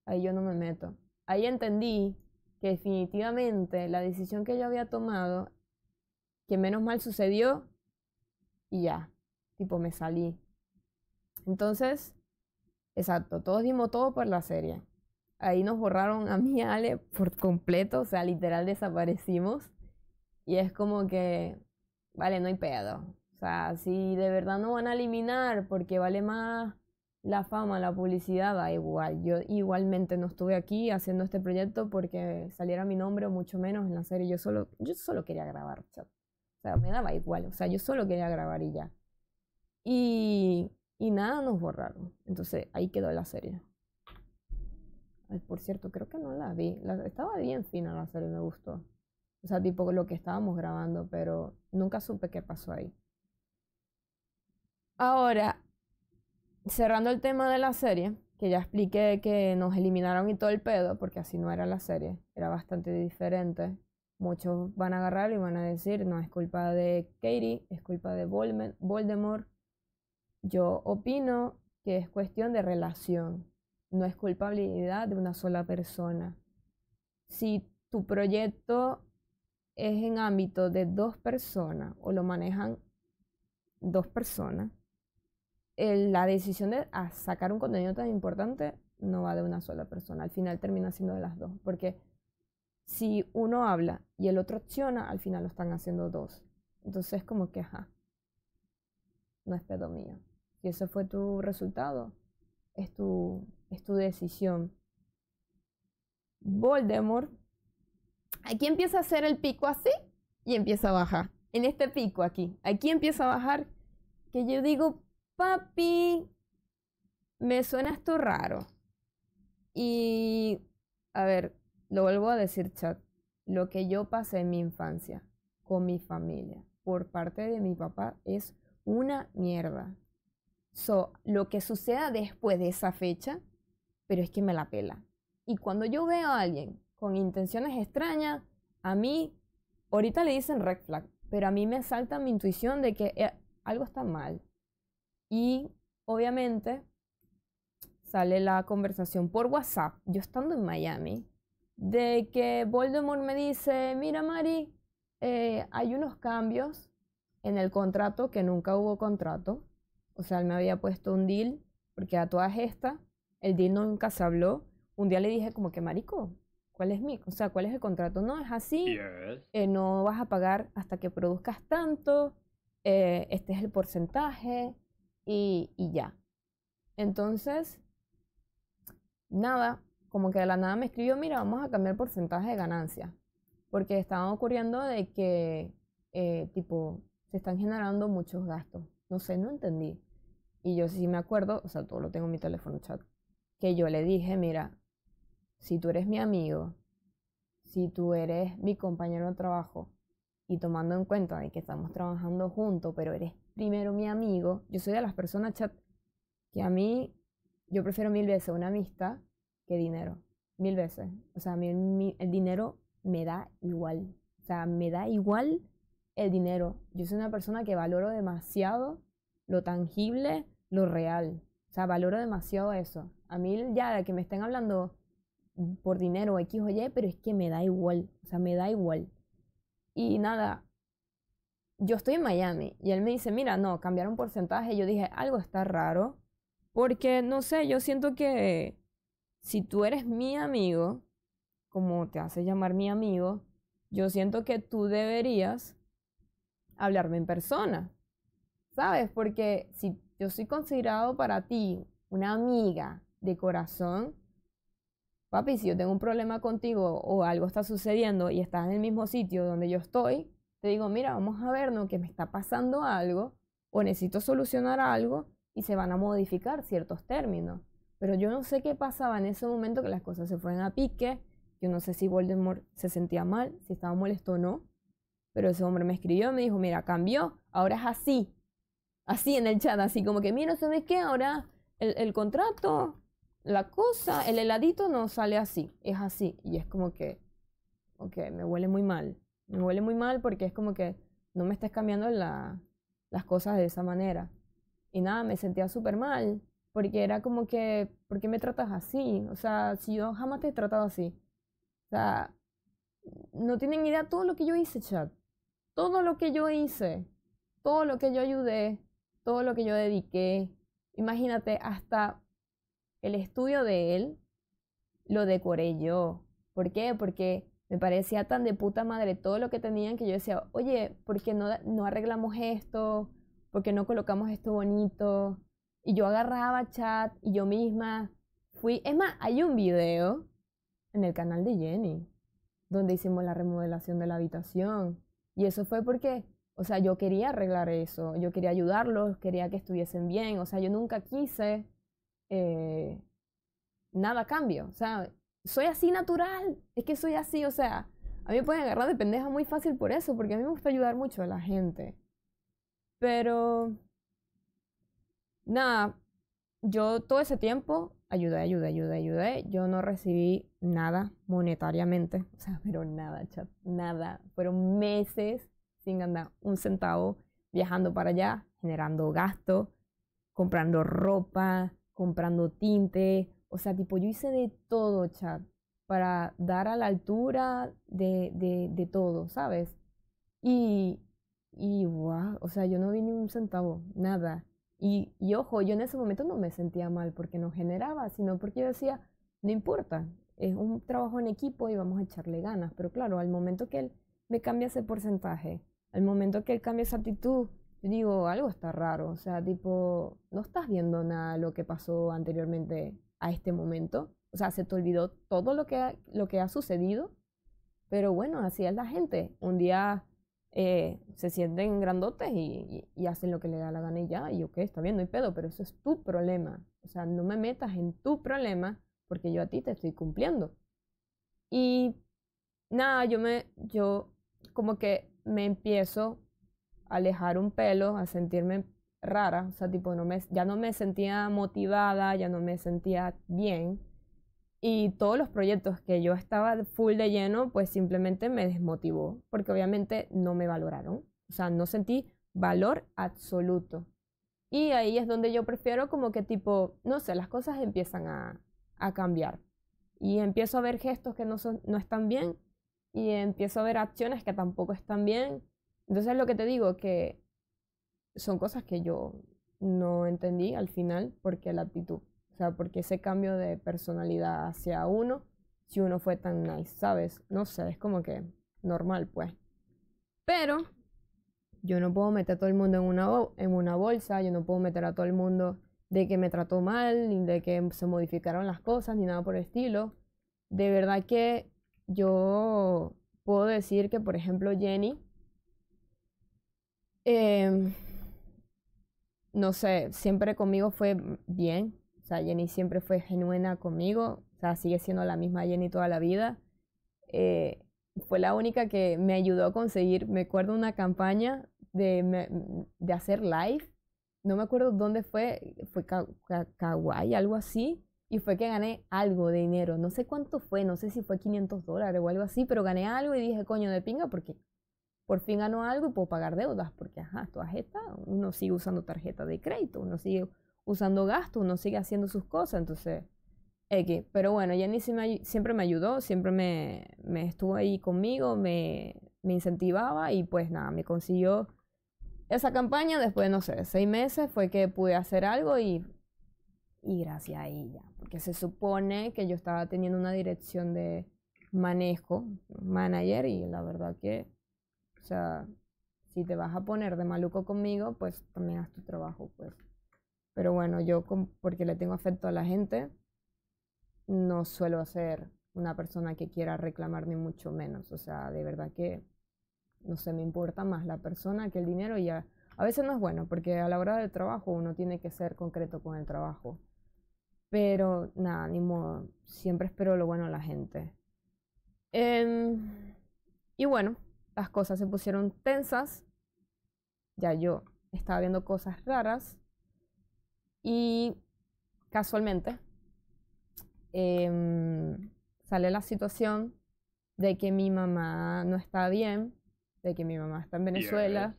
ahí yo no me meto. Ahí entendí que definitivamente la decisión que yo había tomado, que menos mal sucedió, y ya, tipo me salí. Entonces, exacto, todos dimos todo por la serie. Ahí nos borraron a mí Ale por completo, o sea, literal desaparecimos. Y es como que, vale, no hay pedo. O sea, si de verdad no van a eliminar porque vale más la fama, la publicidad, da igual. Yo igualmente no estuve aquí haciendo este proyecto porque saliera mi nombre o mucho menos en la serie. Yo solo, yo solo quería grabar, chat. O sea, me daba igual. O sea, yo solo quería grabar y ya. Y, y nada nos borraron. Entonces ahí quedó la serie por cierto, creo que no la vi. estaba bien fina la serie, me gustó. O sea, tipo lo que estábamos grabando, pero nunca supe qué pasó ahí. Ahora, cerrando el tema de la serie, que ya expliqué que nos eliminaron y todo el pedo, porque así no era la serie, era bastante diferente. Muchos van a agarrar y van a decir, no, es culpa de Katie, es culpa de Voldemort. Yo opino que es cuestión de relación no es culpabilidad de una sola persona. Si tu proyecto es en ámbito de dos personas o lo manejan dos personas, la decisión de ah, sacar un contenido tan importante no va de una sola persona. Al final termina siendo de las dos, porque si uno habla y el otro acciona, al final lo están haciendo dos. Entonces como que, ajá, no es pedo mío. Si ese fue tu resultado, es tu es tu decisión. Voldemort, aquí empieza a hacer el pico así y empieza a bajar. En este pico aquí, aquí empieza a bajar que yo digo, papi, me suena esto raro. Y, a ver, lo vuelvo a decir, chat, lo que yo pasé en mi infancia con mi familia por parte de mi papá es una mierda. So, lo que suceda después de esa fecha pero es que me la pela. Y cuando yo veo a alguien con intenciones extrañas, a mí, ahorita le dicen red flag, pero a mí me salta mi intuición de que eh, algo está mal. Y obviamente sale la conversación por WhatsApp, yo estando en Miami, de que Voldemort me dice, mira Mari, eh, hay unos cambios en el contrato que nunca hubo contrato. O sea, él me había puesto un deal, porque a todas estas, el deal nunca se habló. Un día le dije como que, marico, ¿cuál es mi? O sea, ¿cuál es el contrato? No, es así. Eh, no vas a pagar hasta que produzcas tanto. Eh, este es el porcentaje. Y, ya. Entonces, nada, como que de la nada me escribió, mira, vamos a cambiar porcentaje de ganancia. Porque estaban ocurriendo de que, eh, tipo, se están generando muchos gastos. No sé, no entendí. Y yo sí me acuerdo, o sea, todo lo tengo en mi teléfono chat que yo le dije, mira, si tú eres mi amigo, si tú eres mi compañero de trabajo, y tomando en cuenta de que estamos trabajando juntos, pero eres primero mi amigo, yo soy de las personas, chat, que a mí, yo prefiero mil veces una amistad que dinero, mil veces. O sea, a mí el dinero me da igual. O sea, me da igual el dinero. Yo soy una persona que valoro demasiado lo tangible, lo real sea, valoro demasiado eso. A mí ya de que me estén hablando por dinero X o Y, pero es que me da igual, o sea, me da igual. Y nada, yo estoy en Miami y él me dice, mira, no, cambiaron porcentaje. Yo dije, algo está raro, porque no sé, yo siento que si tú eres mi amigo, como te hace llamar mi amigo, yo siento que tú deberías hablarme en persona. ¿Sabes? Porque si yo soy considerado para ti una amiga de corazón, papi, si yo tengo un problema contigo o algo está sucediendo y estás en el mismo sitio donde yo estoy, te digo, mira, vamos a vernos que me está pasando algo o necesito solucionar algo y se van a modificar ciertos términos. Pero yo no sé qué pasaba en ese momento que las cosas se fueron a pique. Yo no sé si Voldemort se sentía mal, si estaba molesto o no. Pero ese hombre me escribió y me dijo, mira, cambió, ahora es así así en el chat, así como que, mira, ¿sabes qué? Ahora el, contrato, la cosa, el heladito no sale así, es así. Y es como que, ok, me huele muy mal. Me huele muy mal porque es como que no me estás cambiando las cosas de esa manera. Y nada, me sentía súper mal porque era como que, ¿por qué me tratas así? O sea, si yo jamás te he tratado así. O sea, no tienen idea todo lo que yo hice, chat. Todo lo que yo hice, todo lo que yo ayudé, todo lo que yo dediqué, imagínate, hasta el estudio de él lo decoré yo. ¿Por qué? Porque me parecía tan de puta madre todo lo que tenían que yo decía, oye, ¿por qué no, arreglamos esto? ¿Por qué no colocamos esto bonito? Y yo agarraba chat y yo misma fui. Es más, hay un video en el canal de Jenny donde hicimos la remodelación de la habitación. Y eso fue porque o sea, yo quería arreglar eso, yo quería ayudarlos, quería que estuviesen bien, o sea, yo nunca quise eh, nada cambio, o sea, soy así natural, es que soy así, o sea, a mí me pueden agarrar de pendeja muy fácil por eso, porque a mí me gusta ayudar mucho a la gente. Pero, nada, yo todo ese tiempo ayudé, ayudé, ayudé, ayudé. Yo no recibí nada monetariamente, o sea, pero nada, chat, nada. Fueron meses anda un centavo viajando para allá, generando gasto, comprando ropa, comprando tinte. O sea, tipo, yo hice de todo, chat, para dar a la altura de, todo, ¿sabes? Y, y, o sea, yo no vi ni un centavo, nada. Y, y ojo, yo en ese momento no me sentía mal porque no generaba, sino porque yo decía, no importa, es un trabajo en equipo y vamos a echarle ganas. Pero claro, al momento que él me cambia ese porcentaje al momento que él cambia esa actitud, digo, algo está raro, o sea, tipo, no estás viendo nada lo que pasó anteriormente a este momento, o sea, se te olvidó todo lo que ha, lo que ha sucedido, pero bueno, así es la gente, un día eh, se sienten grandotes y, y, hacen lo que le da la gana y ya, y ok, está bien, no hay pedo, pero eso es tu problema, o sea, no me metas en tu problema porque yo a ti te estoy cumpliendo. Y nada, yo me, yo como que me empiezo a alejar un pelo, a sentirme rara, o sea, tipo, no me, ya no me sentía motivada, ya no me sentía bien. Y todos los proyectos que yo estaba full de lleno, pues simplemente me desmotivó, porque obviamente no me valoraron, o sea, no sentí valor absoluto. Y ahí es donde yo prefiero como que tipo, no sé, las cosas empiezan a, a cambiar. Y empiezo a ver gestos que no, no están bien y empiezo a ver acciones que tampoco están bien. Entonces lo que te digo, que son cosas que yo no entendí al final porque la actitud, o sea, porque ese cambio de personalidad hacia uno, si uno fue tan nice, ¿sabes? No sé, es como que normal, pues. Pero yo no puedo meter a todo el mundo en una, en una bolsa, yo no puedo meter a todo el mundo de que me trató mal, ni de que se modificaron las cosas, ni nada por el estilo. De verdad que yo puedo decir que, por ejemplo, Jenny, em, no sé, siempre conmigo fue bien. O sea, Jenny siempre fue genuina conmigo. O sea, sigue siendo la misma Jenny toda la vida. Eh, fue la única que me ayudó a conseguir, me acuerdo una campaña de, de hacer live. No me acuerdo dónde fue, fue Kawaii, algo así y fue que gané algo de dinero. No sé cuánto fue, no sé si fue 500 dólares o algo así, pero gané algo y dije, coño, de pinga, porque por fin ganó algo y puedo pagar deudas, porque ajá, tu tarjeta uno sigue usando tarjeta de crédito, uno sigue usando gastos, uno sigue haciendo sus cosas, entonces, X. Pero bueno, Jenny siempre me ayudó, siempre me, me estuvo ahí conmigo, me, me incentivaba y pues nada, me consiguió esa campaña. Después, no sé, seis meses fue que pude hacer algo y y gracias a ella, porque se supone que yo estaba teniendo una dirección de manejo, manager, y la verdad que, o sea, si te vas a poner de maluco conmigo, pues también haz tu trabajo, pues. Pero bueno, yo porque le tengo afecto a la gente, no suelo ser una persona que quiera reclamarme mucho menos. O sea, de verdad que no se me importa más la persona que el dinero y a veces no es bueno, porque a la hora del trabajo uno tiene que ser concreto con el trabajo. Pero nada, ni modo. Siempre espero lo bueno a la gente. Em, y bueno, las cosas se pusieron tensas. Ya yo estaba viendo cosas raras. Y casualmente em, sale la situación de que mi mamá no está bien, de que mi mamá está en Venezuela.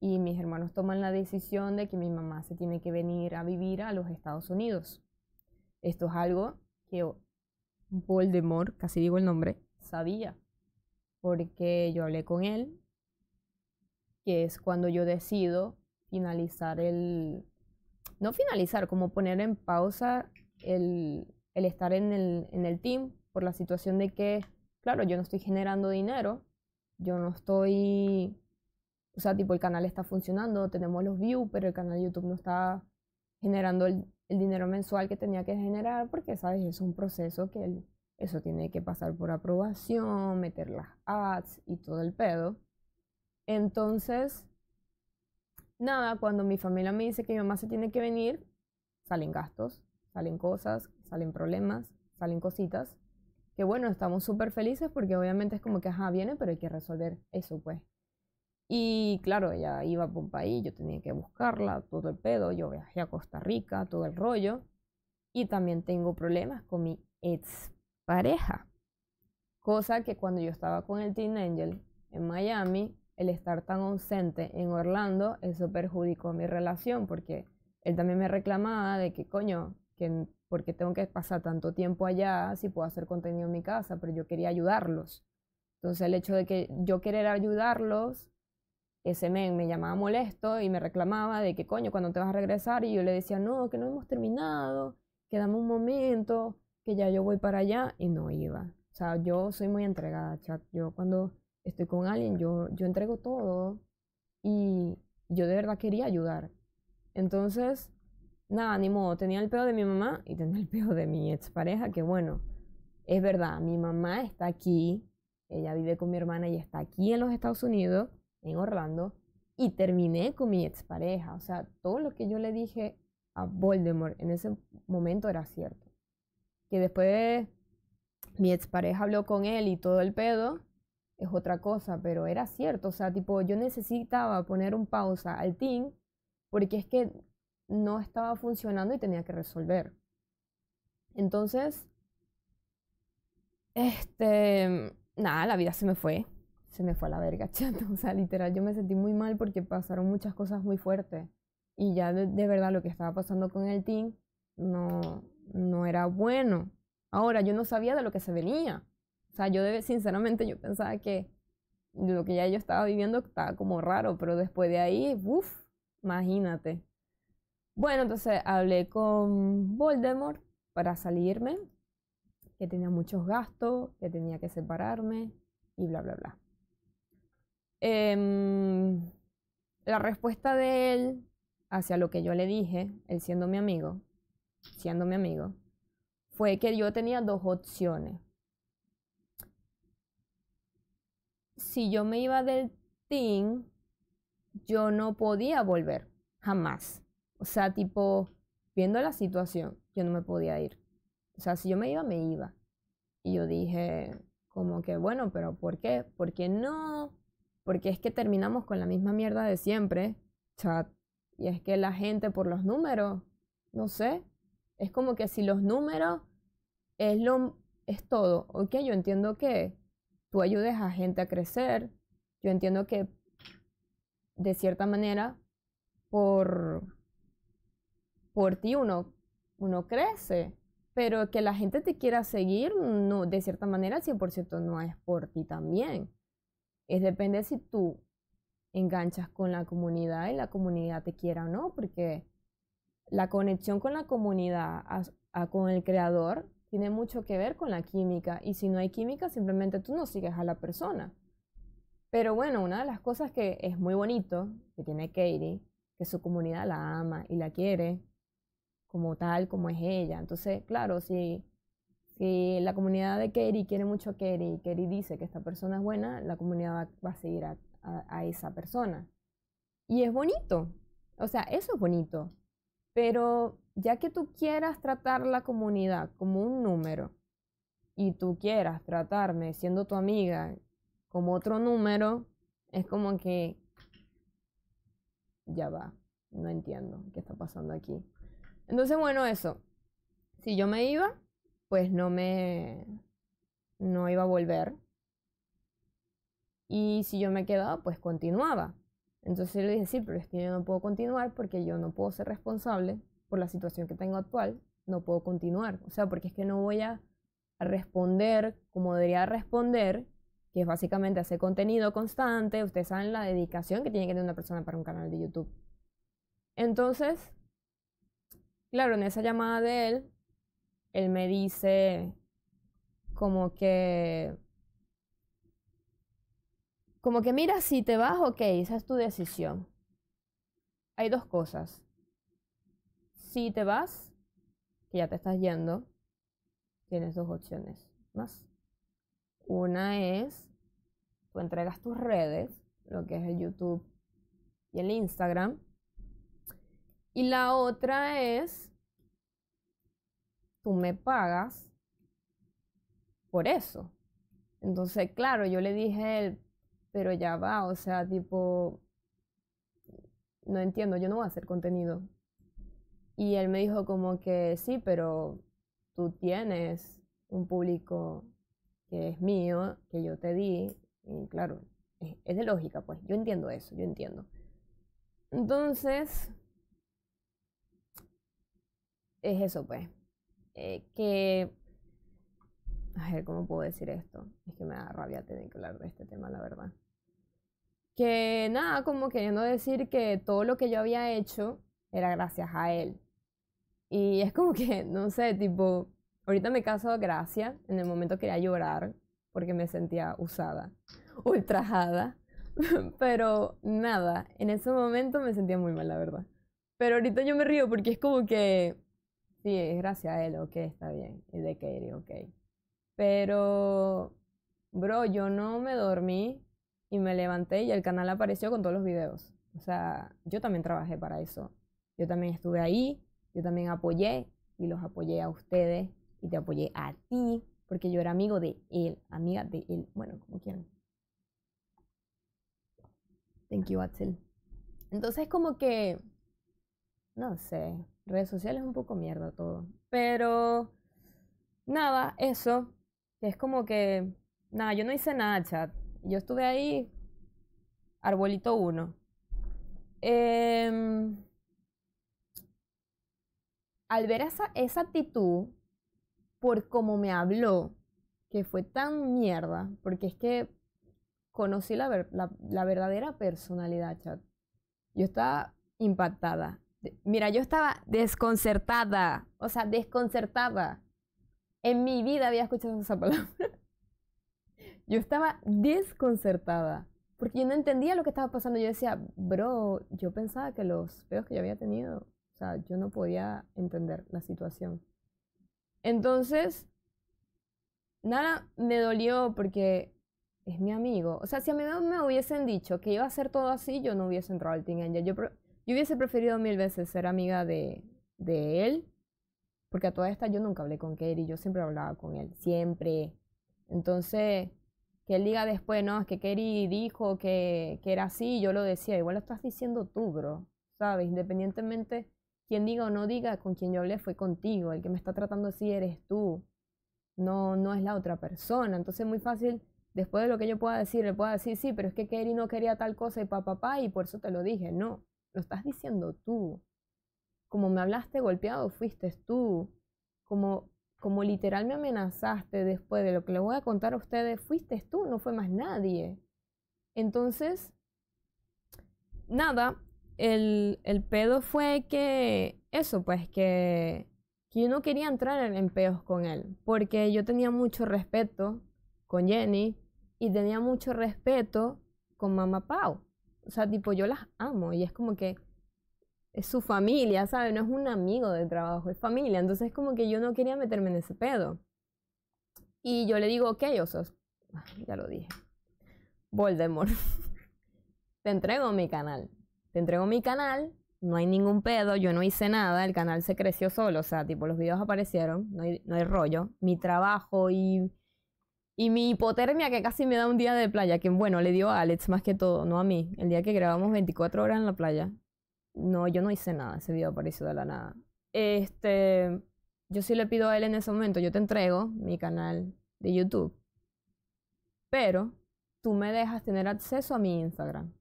Y mis hermanos toman la decisión de que mi mamá se tiene que venir a vivir a los Estados Unidos. Esto es algo que Voldemort, casi digo el nombre, sabía. Porque yo hablé con él, que es cuando yo decido finalizar el... No finalizar, como poner en pausa el, estar en el, en el team por la situación de que, claro, yo no estoy generando dinero, yo no estoy o sea, tipo, el canal está funcionando, tenemos los views, pero el canal de YouTube no está generando el, el dinero mensual que tenía que generar, porque sabes, es un proceso que eso tiene que pasar por aprobación, meter las ads y todo el pedo. Entonces, nada, cuando mi familia me dice que mi mamá se tiene que venir, salen gastos, salen cosas, salen problemas, salen cositas. Que bueno, estamos súper felices porque obviamente es como que, ajá, viene, pero hay que resolver eso, pues. Y claro, ella iba a país, yo tenía que buscarla, todo el pedo, yo viajé a Costa Rica, todo el rollo. Y también tengo problemas con mi ex pareja. Cosa que cuando yo estaba con el Teen Angel en Miami, el estar tan ausente en Orlando, eso perjudicó mi relación porque él también me reclamaba de que coño, que porque tengo que pasar tanto tiempo allá si puedo hacer contenido en mi casa, pero yo quería ayudarlos. Entonces el hecho de que yo querer ayudarlos ese men me llamaba molesto y me reclamaba de que coño, cuando te vas a regresar, y yo le decía, no, que no hemos terminado, quedamos un momento, que ya yo voy para allá, y no iba. O sea, yo soy muy entregada, chat. Yo cuando estoy con alguien, yo, yo entrego todo y yo de verdad quería ayudar. Entonces, nada, ni modo, tenía el pedo de mi mamá y tenía el pedo de mi expareja, que bueno, es verdad, mi mamá está aquí, ella vive con mi hermana y está aquí en los Estados Unidos en Orlando y terminé con mi expareja. O sea, todo lo que yo le dije a Voldemort en ese momento era cierto. Que después mi expareja habló con él y todo el pedo es otra cosa, pero era cierto. O sea, tipo, yo necesitaba poner un pausa al team porque es que no estaba funcionando y tenía que resolver. Entonces, este, nada, la vida se me fue se me fue a la verga, chato. O sea, literal, yo me sentí muy mal porque pasaron muchas cosas muy fuertes. Y ya de, verdad lo que estaba pasando con el team no, no era bueno. Ahora, yo no sabía de lo que se venía. O sea, yo sinceramente yo pensaba que lo que ya yo estaba viviendo estaba como raro, pero después de ahí, uff, imagínate. Bueno, entonces hablé con Voldemort para salirme, que tenía muchos gastos, que tenía que separarme y bla, bla, bla. Em, la respuesta de él hacia lo que yo le dije, él siendo mi amigo, siendo mi amigo, fue que yo tenía dos opciones. Si yo me iba del team, yo no podía volver, jamás. O sea, tipo, viendo la situación, yo no me podía ir. O sea, si yo me iba, me iba. Y yo dije, como que, bueno, pero ¿por qué? ¿Por qué no? porque es que terminamos con la misma mierda de siempre, chat. Y es que la gente por los números, no sé, es como que si los números es lo es todo, ok, yo entiendo que tú ayudes a gente a crecer, yo entiendo que de cierta manera por por ti uno uno crece, pero que la gente te quiera seguir, no, de cierta manera 100% no es por ti también. Es depende si tú enganchas con la comunidad y la comunidad te quiera o no, porque la conexión con la comunidad, a, con el creador, tiene mucho que ver con la química. Y si no hay química, simplemente tú no sigues a la persona. Pero bueno, una de las cosas que es muy bonito, que tiene Katie, que su comunidad la ama y la quiere como tal, como es ella. Entonces, claro, sí... Si la comunidad de Kerry quiere mucho a Kerry y Kerry dice que esta persona es buena, la comunidad va, a seguir a, esa persona. Y es bonito. O sea, eso es bonito. Pero ya que tú quieras tratar la comunidad como un número y tú quieras tratarme siendo tu amiga como otro número, es como que ya va. No entiendo qué está pasando aquí. Entonces, bueno, eso. Si yo me iba, pues no me, no iba a volver. Y si yo me quedaba, pues continuaba. Entonces le dije, sí, pero es que yo no puedo continuar porque yo no puedo ser responsable por la situación que tengo actual, no puedo continuar. O sea, porque es que no voy a, responder como debería responder, que es básicamente hacer contenido constante. Ustedes saben la dedicación que tiene que tener una persona para un canal de YouTube. Entonces, claro, en esa llamada de él, él me dice como que, como que mira, si te vas, ok, esa es tu decisión. Hay dos cosas. Si te vas, que ya te estás yendo, tienes dos opciones más. Una es, tú entregas tus redes, lo que es el YouTube y el Instagram. Y la otra es, tú me pagas por eso. Entonces, claro, yo le dije a él, pero ya va, o sea, tipo, no entiendo, yo no voy a hacer contenido. Y él me dijo como que sí, pero tú tienes un público que es mío, que yo te di, y claro, es, de lógica, pues, yo entiendo eso, yo entiendo. Entonces, es eso, pues. Eh, que... A ver, ¿cómo puedo decir esto? Es que me da rabia tener que hablar de este tema, la verdad. Que nada, como queriendo decir que todo lo que yo había hecho era gracias a él. Y es como que, no sé, tipo, ahorita me caso a gracia, en el momento quería llorar porque me sentía usada, ultrajada, pero nada, en ese momento me sentía muy mal, la verdad. Pero ahorita yo me río porque es como que sí, es gracias a él, ok, está bien, es de Katie, ok. Pero, bro, yo no me dormí y me levanté y el canal apareció con todos los videos. O sea, yo también trabajé para eso. Yo también estuve ahí, yo también apoyé y los apoyé a ustedes y te apoyé a ti, porque yo era amigo de él, amiga de él, bueno, como quieran. Thank you, Axel. Entonces, como que, no sé, redes sociales un poco mierda todo. Pero nada, eso. Es como que, nada, yo no hice nada, chat. Yo estuve ahí, arbolito uno. Em, al ver esa, esa actitud, por cómo me habló, que fue tan mierda, porque es que conocí la, la, la verdadera personalidad, chat. Yo estaba impactada. Mira, yo estaba desconcertada, o sea, desconcertada. En mi vida había escuchado esa palabra. Yo estaba desconcertada, porque yo no entendía lo que estaba pasando. Yo decía, bro, yo pensaba que los peos que yo había tenido, o sea, yo no podía entender la situación. Entonces, nada, me dolió porque es mi amigo. O sea, si a mí me hubiesen dicho que iba a ser todo así, yo no hubiese entrado al Teen Angel. Yo, yo hubiese preferido mil veces ser amiga de, él, porque a toda esta yo nunca hablé con Kerry, yo siempre hablaba con él, siempre. Entonces, que él diga después, no, es que Kerry dijo que, que era así, yo lo decía, igual lo estás diciendo tú, bro, ¿sabes? Independientemente quien diga o no diga, con quien yo hablé fue contigo, el que me está tratando así eres tú, no, no es la otra persona. Entonces, muy fácil después de lo que yo pueda decir, le pueda decir, sí, pero es que Kerry no quería tal cosa y pa, pa, pa, y por eso te lo dije. No, lo estás diciendo tú. Como me hablaste golpeado, fuiste tú. Como, como literal me amenazaste después de lo que le voy a contar a ustedes, fuiste tú, no fue más nadie. Entonces, nada, el, el pedo fue que eso, pues que, yo no quería entrar en, en pedos con él, porque yo tenía mucho respeto con Jenny y tenía mucho respeto con Mamá Pau o sea, tipo, yo las amo y es como que es su familia, ¿sabes? No es un amigo de trabajo, es familia. Entonces, es como que yo no quería meterme en ese pedo. Y yo le digo, ok, osos, ah, ya lo dije. Voldemort, te entrego mi canal. Te entrego mi canal, no hay ningún pedo, yo no hice nada, el canal se creció solo, o sea, tipo, los videos aparecieron, hay, no hay rollo. Mi trabajo y y mi hipotermia que casi me da un día de playa, que bueno, le dio a Alex más que todo, no a mí. El día que grabamos 24 horas en la playa. No, yo no hice nada, ese video apareció de la nada. Este, yo sí le pido a él en ese momento, yo te entrego mi canal de YouTube. Pero tú me dejas tener acceso a mi Instagram.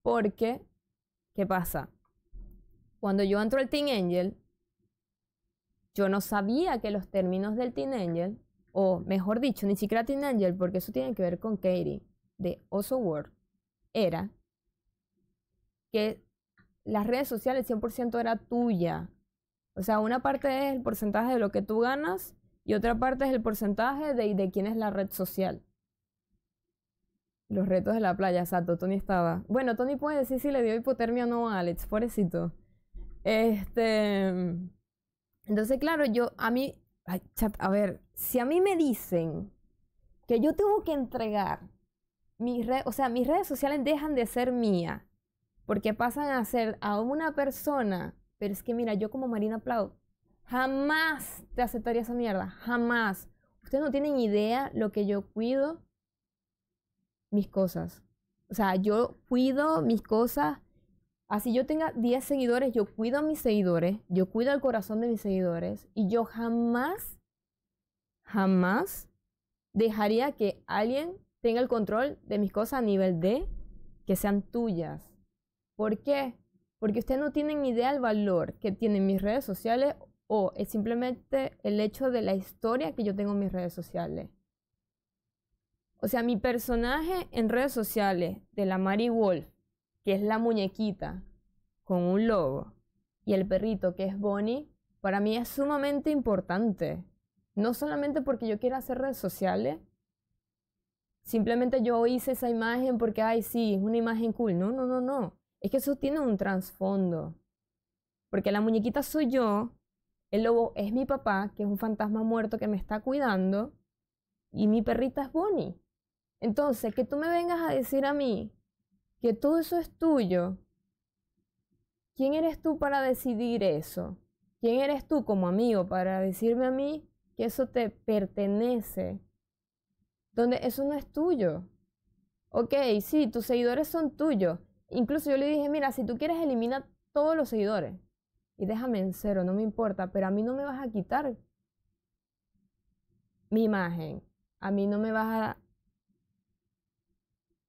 Porque, ¿qué pasa? Cuando yo entro al Teen Angel, yo no sabía que los términos del Teen Angel o mejor dicho, ni siquiera Teen Angel, porque eso tiene que ver con Katie, de Oso World, era que las redes sociales 100% era tuya. O sea, una parte es el porcentaje de lo que tú ganas y otra parte es el porcentaje de, de quién es la red social. Los retos de la playa, exacto. Tony estaba. Bueno, Tony puede decir si le dio hipotermia o no a Alex, pobrecito. Este. Entonces, claro, yo, a mí, chat, a ver, si a mí me dicen que yo tengo que entregar mis redes, o sea, mis redes sociales dejan de ser mía, porque pasan a ser a una persona, pero es que mira, yo como Marina Plau, jamás te aceptaría esa mierda, jamás. Ustedes no tienen idea lo que yo cuido mis cosas. O sea, yo cuido mis cosas Así yo tenga 10 seguidores, yo cuido a mis seguidores, yo cuido el corazón de mis seguidores y yo jamás, jamás dejaría que alguien tenga el control de mis cosas a nivel de que sean tuyas. ¿Por qué? Porque ustedes no tienen idea del valor que tienen mis redes sociales o es simplemente el hecho de la historia que yo tengo en mis redes sociales. O sea, mi personaje en redes sociales de la Mary Wolf que es la muñequita con un lobo y el perrito, que es Bonnie, para mí es sumamente importante. No solamente porque yo quiera hacer redes sociales, simplemente yo hice esa imagen porque, ay, sí, es una imagen cool. No, no, no, no. Es que eso tiene un trasfondo. Porque la muñequita soy yo, el lobo es mi papá, que es un fantasma muerto que me está cuidando, y mi perrita es Bonnie. Entonces, que tú me vengas a decir a mí que todo eso es tuyo, ¿quién eres tú para decidir eso? ¿Quién eres tú como amigo para decirme a mí que eso te pertenece? Donde eso no es tuyo. Ok, sí, tus seguidores son tuyos. Incluso yo le dije, mira, si tú quieres elimina todos los seguidores y déjame en cero, no me importa, pero a mí no me vas a quitar mi imagen. A mí no me vas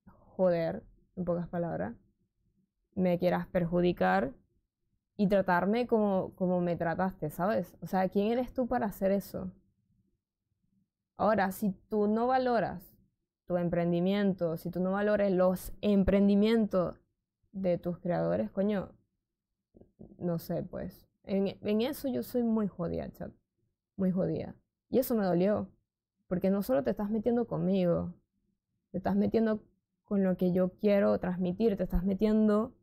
a joder en pocas palabras, me quieras perjudicar y tratarme como, como me trataste, ¿sabes? O sea, ¿quién eres tú para hacer eso? Ahora, si tú no valoras tu emprendimiento, si tú no valores los emprendimientos de tus creadores, coño, no sé, pues. En, en eso yo soy muy jodida, chat. Muy jodida. Y eso me dolió. Porque no solo te estás metiendo conmigo, te estás metiendo con lo que yo quiero transmitir, te estás metiendo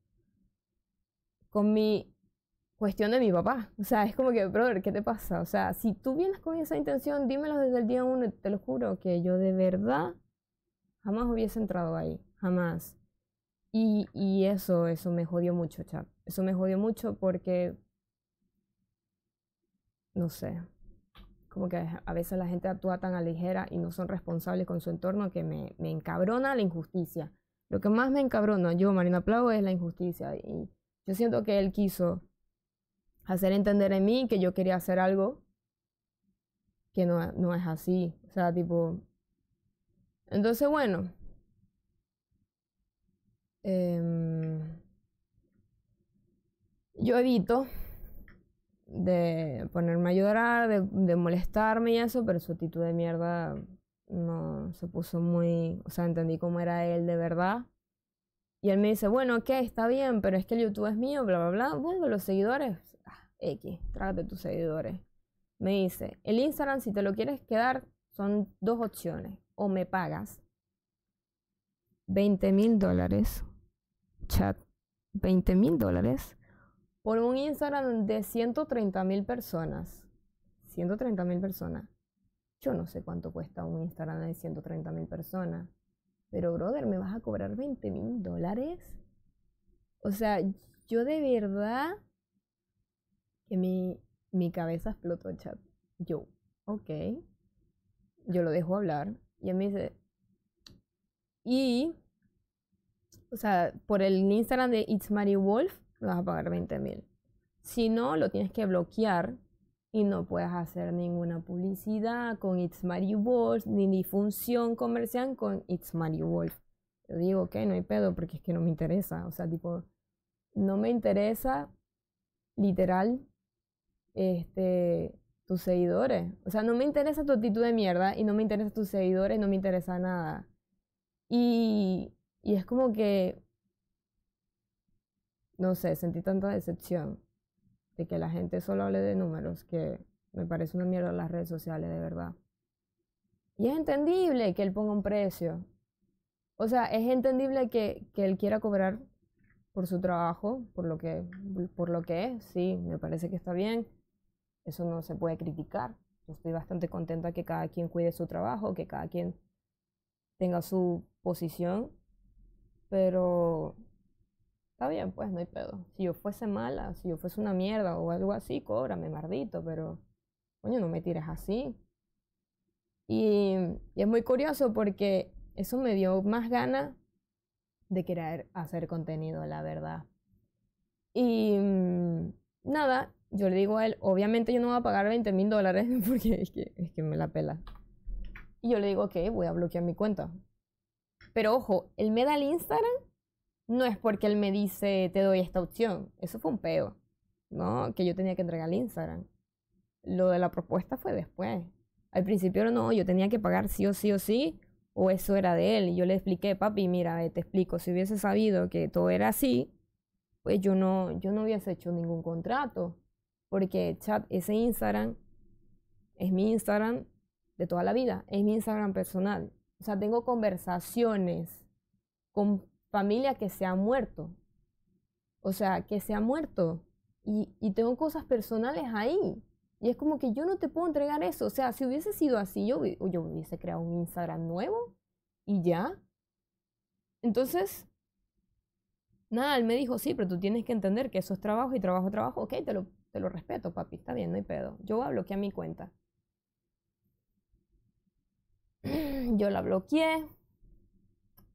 con mi cuestión de mi papá. O sea, es como que, brother, ¿qué te pasa? O sea, si tú vienes con esa intención, dímelo desde el día uno, te lo juro que yo de verdad jamás hubiese entrado ahí, jamás. Y, y eso, eso me jodió mucho, chap. Eso me jodió mucho porque, no sé, como que a veces la gente actúa tan a ligera y no son responsables con su entorno que me, me encabrona la injusticia. Lo que más me encabrona, yo, Marina Plau, es la injusticia. Y yo siento que él quiso hacer entender en mí que yo quería hacer algo que no, no es así. O sea, tipo... Entonces, bueno. Em, yo evito de ponerme a llorar, de, de, molestarme y eso, pero su actitud de mierda no se puso muy, o sea, entendí cómo era él de verdad. Y él me dice, bueno, ok, está bien, pero es que el YouTube es mío, bla, bla, bla. Bueno, los seguidores, ah, X, trágate tus seguidores. Me dice, el Instagram, si te lo quieres quedar, son dos opciones. O me pagas 20 mil dólares, chat, 20 mil dólares, por un Instagram de 130 mil personas. 130 mil personas. Yo no sé cuánto cuesta un Instagram de 130 mil personas. Pero, brother, ¿me vas a cobrar 20 mil dólares? O sea, yo de verdad que mi, mi cabeza explotó, chat. Yo, ok. Yo lo dejo hablar. Y mí me dice. Y. O sea, por el Instagram de It's Mary Wolf vas a pagar 20 mil. Si no, lo tienes que bloquear y no puedes hacer ninguna publicidad con It's Mario Wolf, ni, ni función comercial con It's Mario Wolf. Yo digo, ok, no hay pedo porque es que no me interesa. O sea, tipo, no me interesa literal este, tus seguidores. O sea, no me interesa tu actitud de mierda y no me interesa tus seguidores, no me interesa nada. Y, y es como que no sé, sentí tanta decepción de que la gente solo hable de números que me parece una mierda las redes sociales, de verdad. Y es entendible que él ponga un precio. O sea, es entendible que, él quiera cobrar por su trabajo, por lo, que, por lo que es, sí, me parece que está bien. Eso no se puede criticar. estoy bastante contenta que cada quien cuide su trabajo, que cada quien tenga su posición, pero está bien, pues no hay pedo. Si yo fuese mala, si yo fuese una mierda o algo así, cóbrame, mardito, pero coño, no me tires así. Y, es muy curioso porque eso me dio más ganas de querer hacer contenido, la verdad. Y mm, nada, yo le digo a él, obviamente yo no voy a pagar 20 mil dólares porque es que, es que me la pela. Y yo le digo, ok, voy a bloquear mi cuenta. Pero ojo, él me da el Instagram no es porque él me dice, te doy esta opción. Eso fue un peo, ¿no? Que yo tenía que entregar el Instagram. Lo de la propuesta fue después. Al principio no, yo tenía que pagar sí o sí o sí, o eso era de él. Y yo le expliqué, papi, mira, eh, te explico, si hubiese sabido que todo era así, pues yo no, yo no hubiese hecho ningún contrato. Porque, chat, ese Instagram es mi Instagram de toda la vida, es mi Instagram personal. O sea, tengo conversaciones con familia que se ha muerto. O sea, que se ha muerto. Y, tengo cosas personales ahí. Y es como que yo no te puedo entregar eso. O sea, si hubiese sido así, yo, yo hubiese creado un Instagram nuevo y ya. Entonces, nada, él me dijo, sí, pero tú tienes que entender que eso es trabajo y trabajo, trabajo. Ok, te lo, te lo respeto, papi, está bien, no hay pedo. Yo voy a mi cuenta. Yo la bloqueé.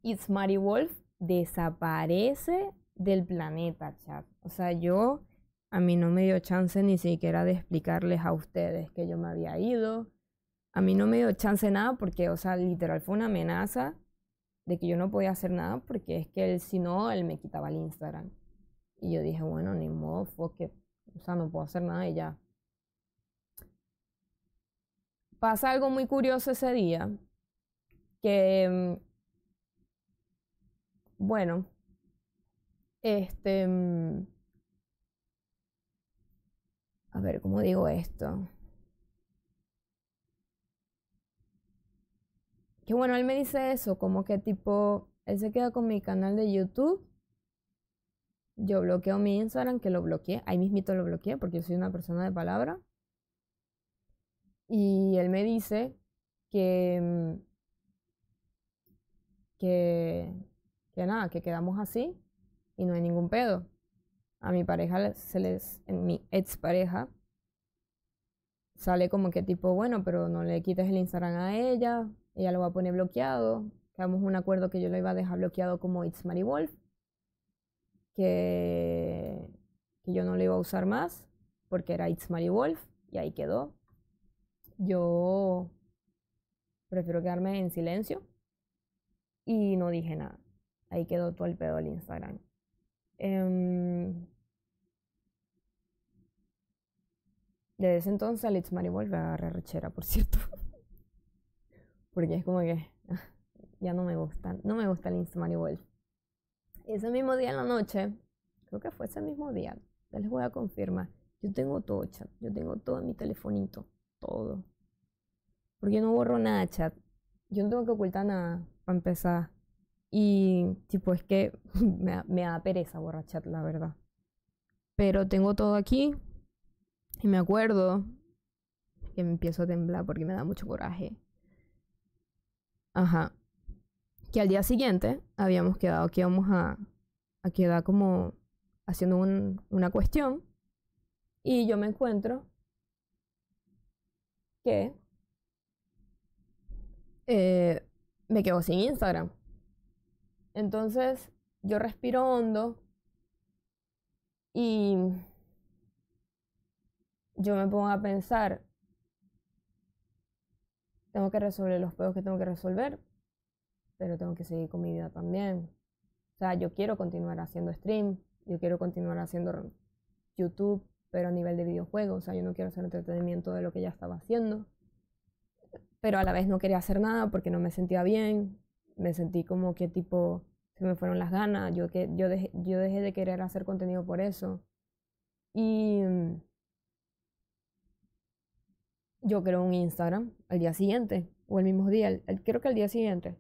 It's Mary Wolf desaparece del planeta, chat. O sea, yo a mí no me dio chance ni siquiera de explicarles a ustedes que yo me había ido. A mí no me dio chance nada porque, o sea, literal fue una amenaza de que yo no podía hacer nada porque es que él, si no, él me quitaba el Instagram. Y yo dije, bueno, ni modo, fue que, o sea, no puedo hacer nada y ya. Pasa algo muy curioso ese día, que mm, bueno, este... Mm, a ver, ¿cómo digo esto? Que bueno, él me dice eso, como que tipo, él se queda con mi canal de YouTube. Yo bloqueo mi Instagram, que lo bloqueé, ahí mismito lo bloqueé porque yo soy una persona de palabra. Y él me dice que, mm, que que nada, que quedamos así y no hay ningún pedo. A mi pareja se les, en mi pareja sale como que tipo, bueno, pero no le quites el Instagram a ella, ella lo va a poner bloqueado. Quedamos un acuerdo que yo lo iba a dejar bloqueado como It's Mary Wolf, que, que yo no lo iba a usar más, porque era It's Mary Wolf, y ahí quedó. Yo prefiero quedarme en silencio y no dije nada. Ahí quedó todo el pedo el Instagram. Em, desde ese entonces Alex Mari vuelve a agarrar rechera, por cierto. Porque es como que ya no me gusta, no me gusta el Insta Maribol. Ese mismo día en la noche, creo que fue ese mismo día, ya les voy a confirmar. Yo tengo todo chat, yo tengo todo en mi telefonito, todo. Porque no borro nada chat, yo no tengo que ocultar nada para empezar. Y tipo, es que me da, pereza borrachar, la verdad. Pero tengo todo aquí. Y me acuerdo que me empiezo a temblar porque me da mucho coraje. Ajá. Que al día siguiente habíamos quedado que íbamos a, quedar como haciendo una cuestión. Y yo me encuentro que eh, me quedo sin Instagram. Entonces yo respiro hondo y yo me pongo a pensar, tengo que resolver los juegos que tengo que resolver, pero tengo que seguir con mi vida también. O sea, yo quiero continuar haciendo stream, yo quiero continuar haciendo YouTube, pero a nivel de videojuegos, o sea, yo no quiero hacer entretenimiento de lo que ya estaba haciendo, pero a la vez no quería hacer nada porque no me sentía bien, me sentí como que tipo se me fueron las ganas, yo, que, yo, dejé, yo dejé de querer hacer contenido por eso. Y mm, yo creo un Instagram al día siguiente, o el mismo día, creo que al día siguiente.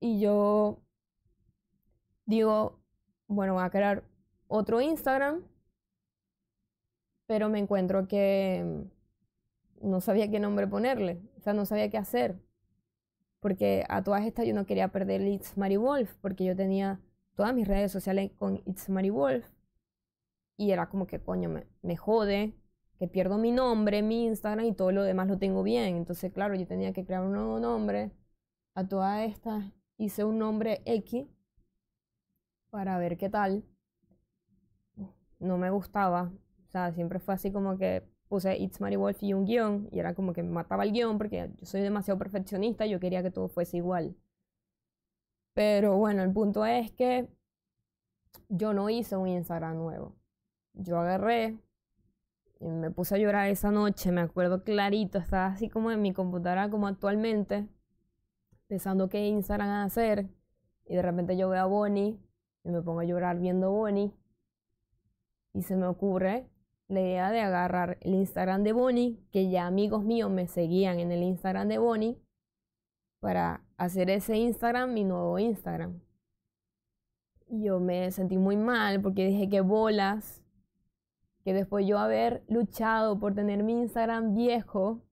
Y yo digo, bueno, voy a crear otro Instagram, pero me encuentro que mm, no sabía qué nombre ponerle, o sea, no sabía qué hacer porque a todas estas yo no quería perder el It's Mary Wolf, porque yo tenía todas mis redes sociales con It's Mary Wolf, y era como que, coño, me, me jode que pierdo mi nombre, mi Instagram y todo lo demás lo tengo bien. Entonces, claro, yo tenía que crear un nuevo nombre. A todas estas hice un nombre X para ver qué tal. No me gustaba. O sea, siempre fue así como que puse It's Mary Wolf y un guión, y era como que me mataba el guión porque yo soy demasiado perfeccionista, yo quería que todo fuese igual. Pero bueno, el punto es que yo no hice un Instagram nuevo. Yo agarré, y me puse a llorar esa noche, me acuerdo clarito, estaba así como en mi computadora como actualmente, pensando qué Instagram hacer, y de repente yo veo a Bonnie, y me pongo a llorar viendo Bonnie, y se me ocurre la idea de agarrar el Instagram de Bonnie, que ya amigos míos me seguían en el Instagram de Bonnie, para hacer ese Instagram mi nuevo Instagram. Y yo me sentí muy mal porque dije que bolas, que después yo haber luchado por tener mi Instagram viejo,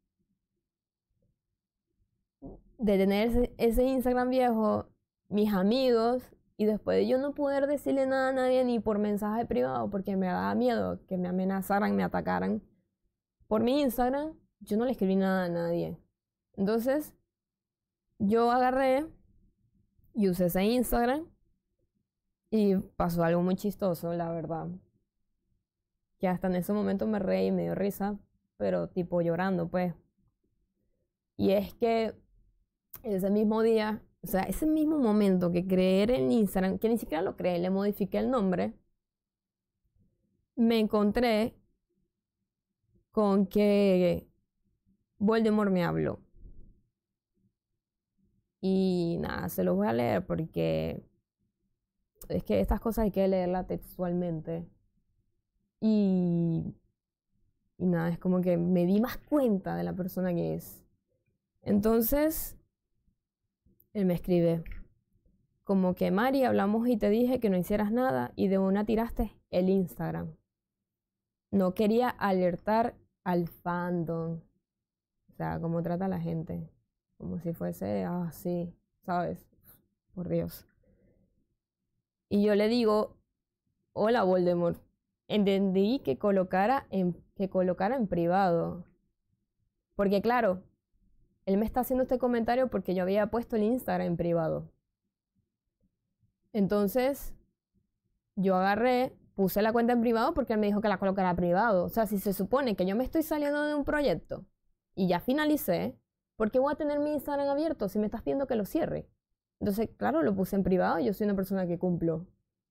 de tener ese Instagram viejo, mis amigos y después de yo no poder decirle nada a nadie ni por mensaje privado, porque me daba miedo que me amenazaran, me atacaran, por mi Instagram yo no le escribí nada a nadie. Entonces, yo agarré y usé ese Instagram y pasó algo muy chistoso, la verdad. Que hasta en ese momento me reí, me dio risa, pero tipo llorando, pues. Y es que ese mismo día o sea, ese mismo momento que creer en Instagram, que ni siquiera lo creé, le modifiqué el nombre, me encontré con que Voldemort me habló. Y nada, se los voy a leer porque es que estas cosas hay que leerlas textualmente. Y, y nada, es como que me di más cuenta de la persona que es. Entonces, él me escribe, como que Mari, hablamos y te dije que no hicieras nada y de una tiraste el Instagram. No quería alertar al fandom. O sea, cómo trata la gente. Como si fuese así, ah, sí. ¿sabes? Por Dios. Y yo le digo, hola Voldemort. Entendí que colocara en, que colocara en privado. Porque claro, él me está haciendo este comentario porque yo había puesto el Instagram en privado. Entonces, yo agarré, puse la cuenta en privado porque él me dijo que la colocara privado. O sea, si se supone que yo me estoy saliendo de un proyecto y ya finalicé, ¿por qué voy a tener mi Instagram abierto si me estás pidiendo que lo cierre? Entonces, claro, lo puse en privado, yo soy una persona que cumplo.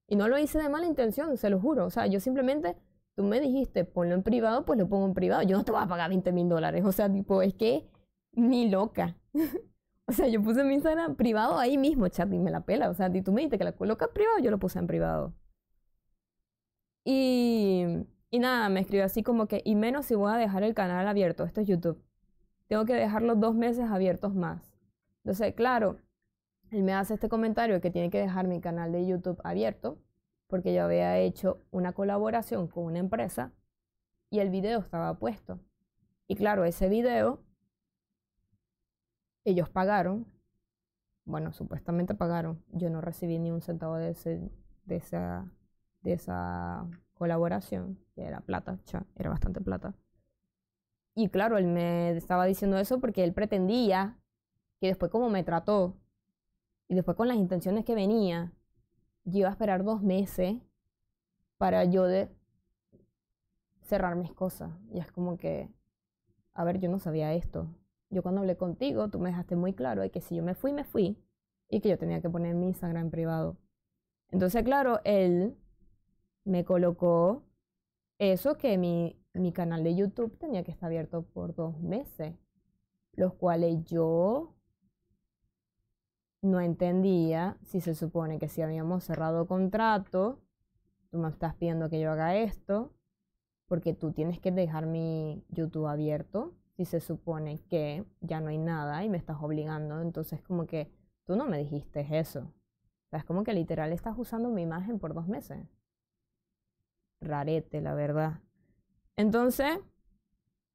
Y no lo hice de mala intención, se lo juro. O sea, yo simplemente, tú me dijiste, ponlo en privado, pues lo pongo en privado. Yo no te voy a pagar 20 mil dólares. O sea, tipo, es que ni loca. o sea, yo puse mi Instagram privado ahí mismo, chat, y me la pela. O sea, si tú me dices que la colocas privado, yo lo puse en privado. Y, y nada, me escribió así como que, y menos si voy a dejar el canal abierto, esto es YouTube. Tengo que dejarlo dos meses abiertos más. Entonces, claro, él me hace este comentario que tiene que dejar mi canal de YouTube abierto, porque yo había hecho una colaboración con una empresa y el video estaba puesto. Y claro, ese video ellos pagaron, bueno, supuestamente pagaron. Yo no recibí ni un centavo de, esa, de esa colaboración, que era plata, ya, era bastante plata. Y claro, él me estaba diciendo eso porque él pretendía que después como me trató y después con las intenciones que venía, yo iba a esperar dos meses para yo cerrar mis cosas. Y es como que, a ver, yo no sabía esto yo cuando hablé contigo, tú me dejaste muy claro de que si yo me fui, me fui y que yo tenía que poner mi Instagram en privado. Entonces, claro, él me colocó eso que mi, mi canal de YouTube tenía que estar abierto por dos meses, los cuales yo no entendía si se supone que si habíamos cerrado contrato, tú me estás pidiendo que yo haga esto, porque tú tienes que dejar mi YouTube abierto si se supone que ya no hay nada y me estás obligando, entonces como que tú no me dijiste eso. O es como que literal estás usando mi imagen por dos meses. Rarete, la verdad. Entonces,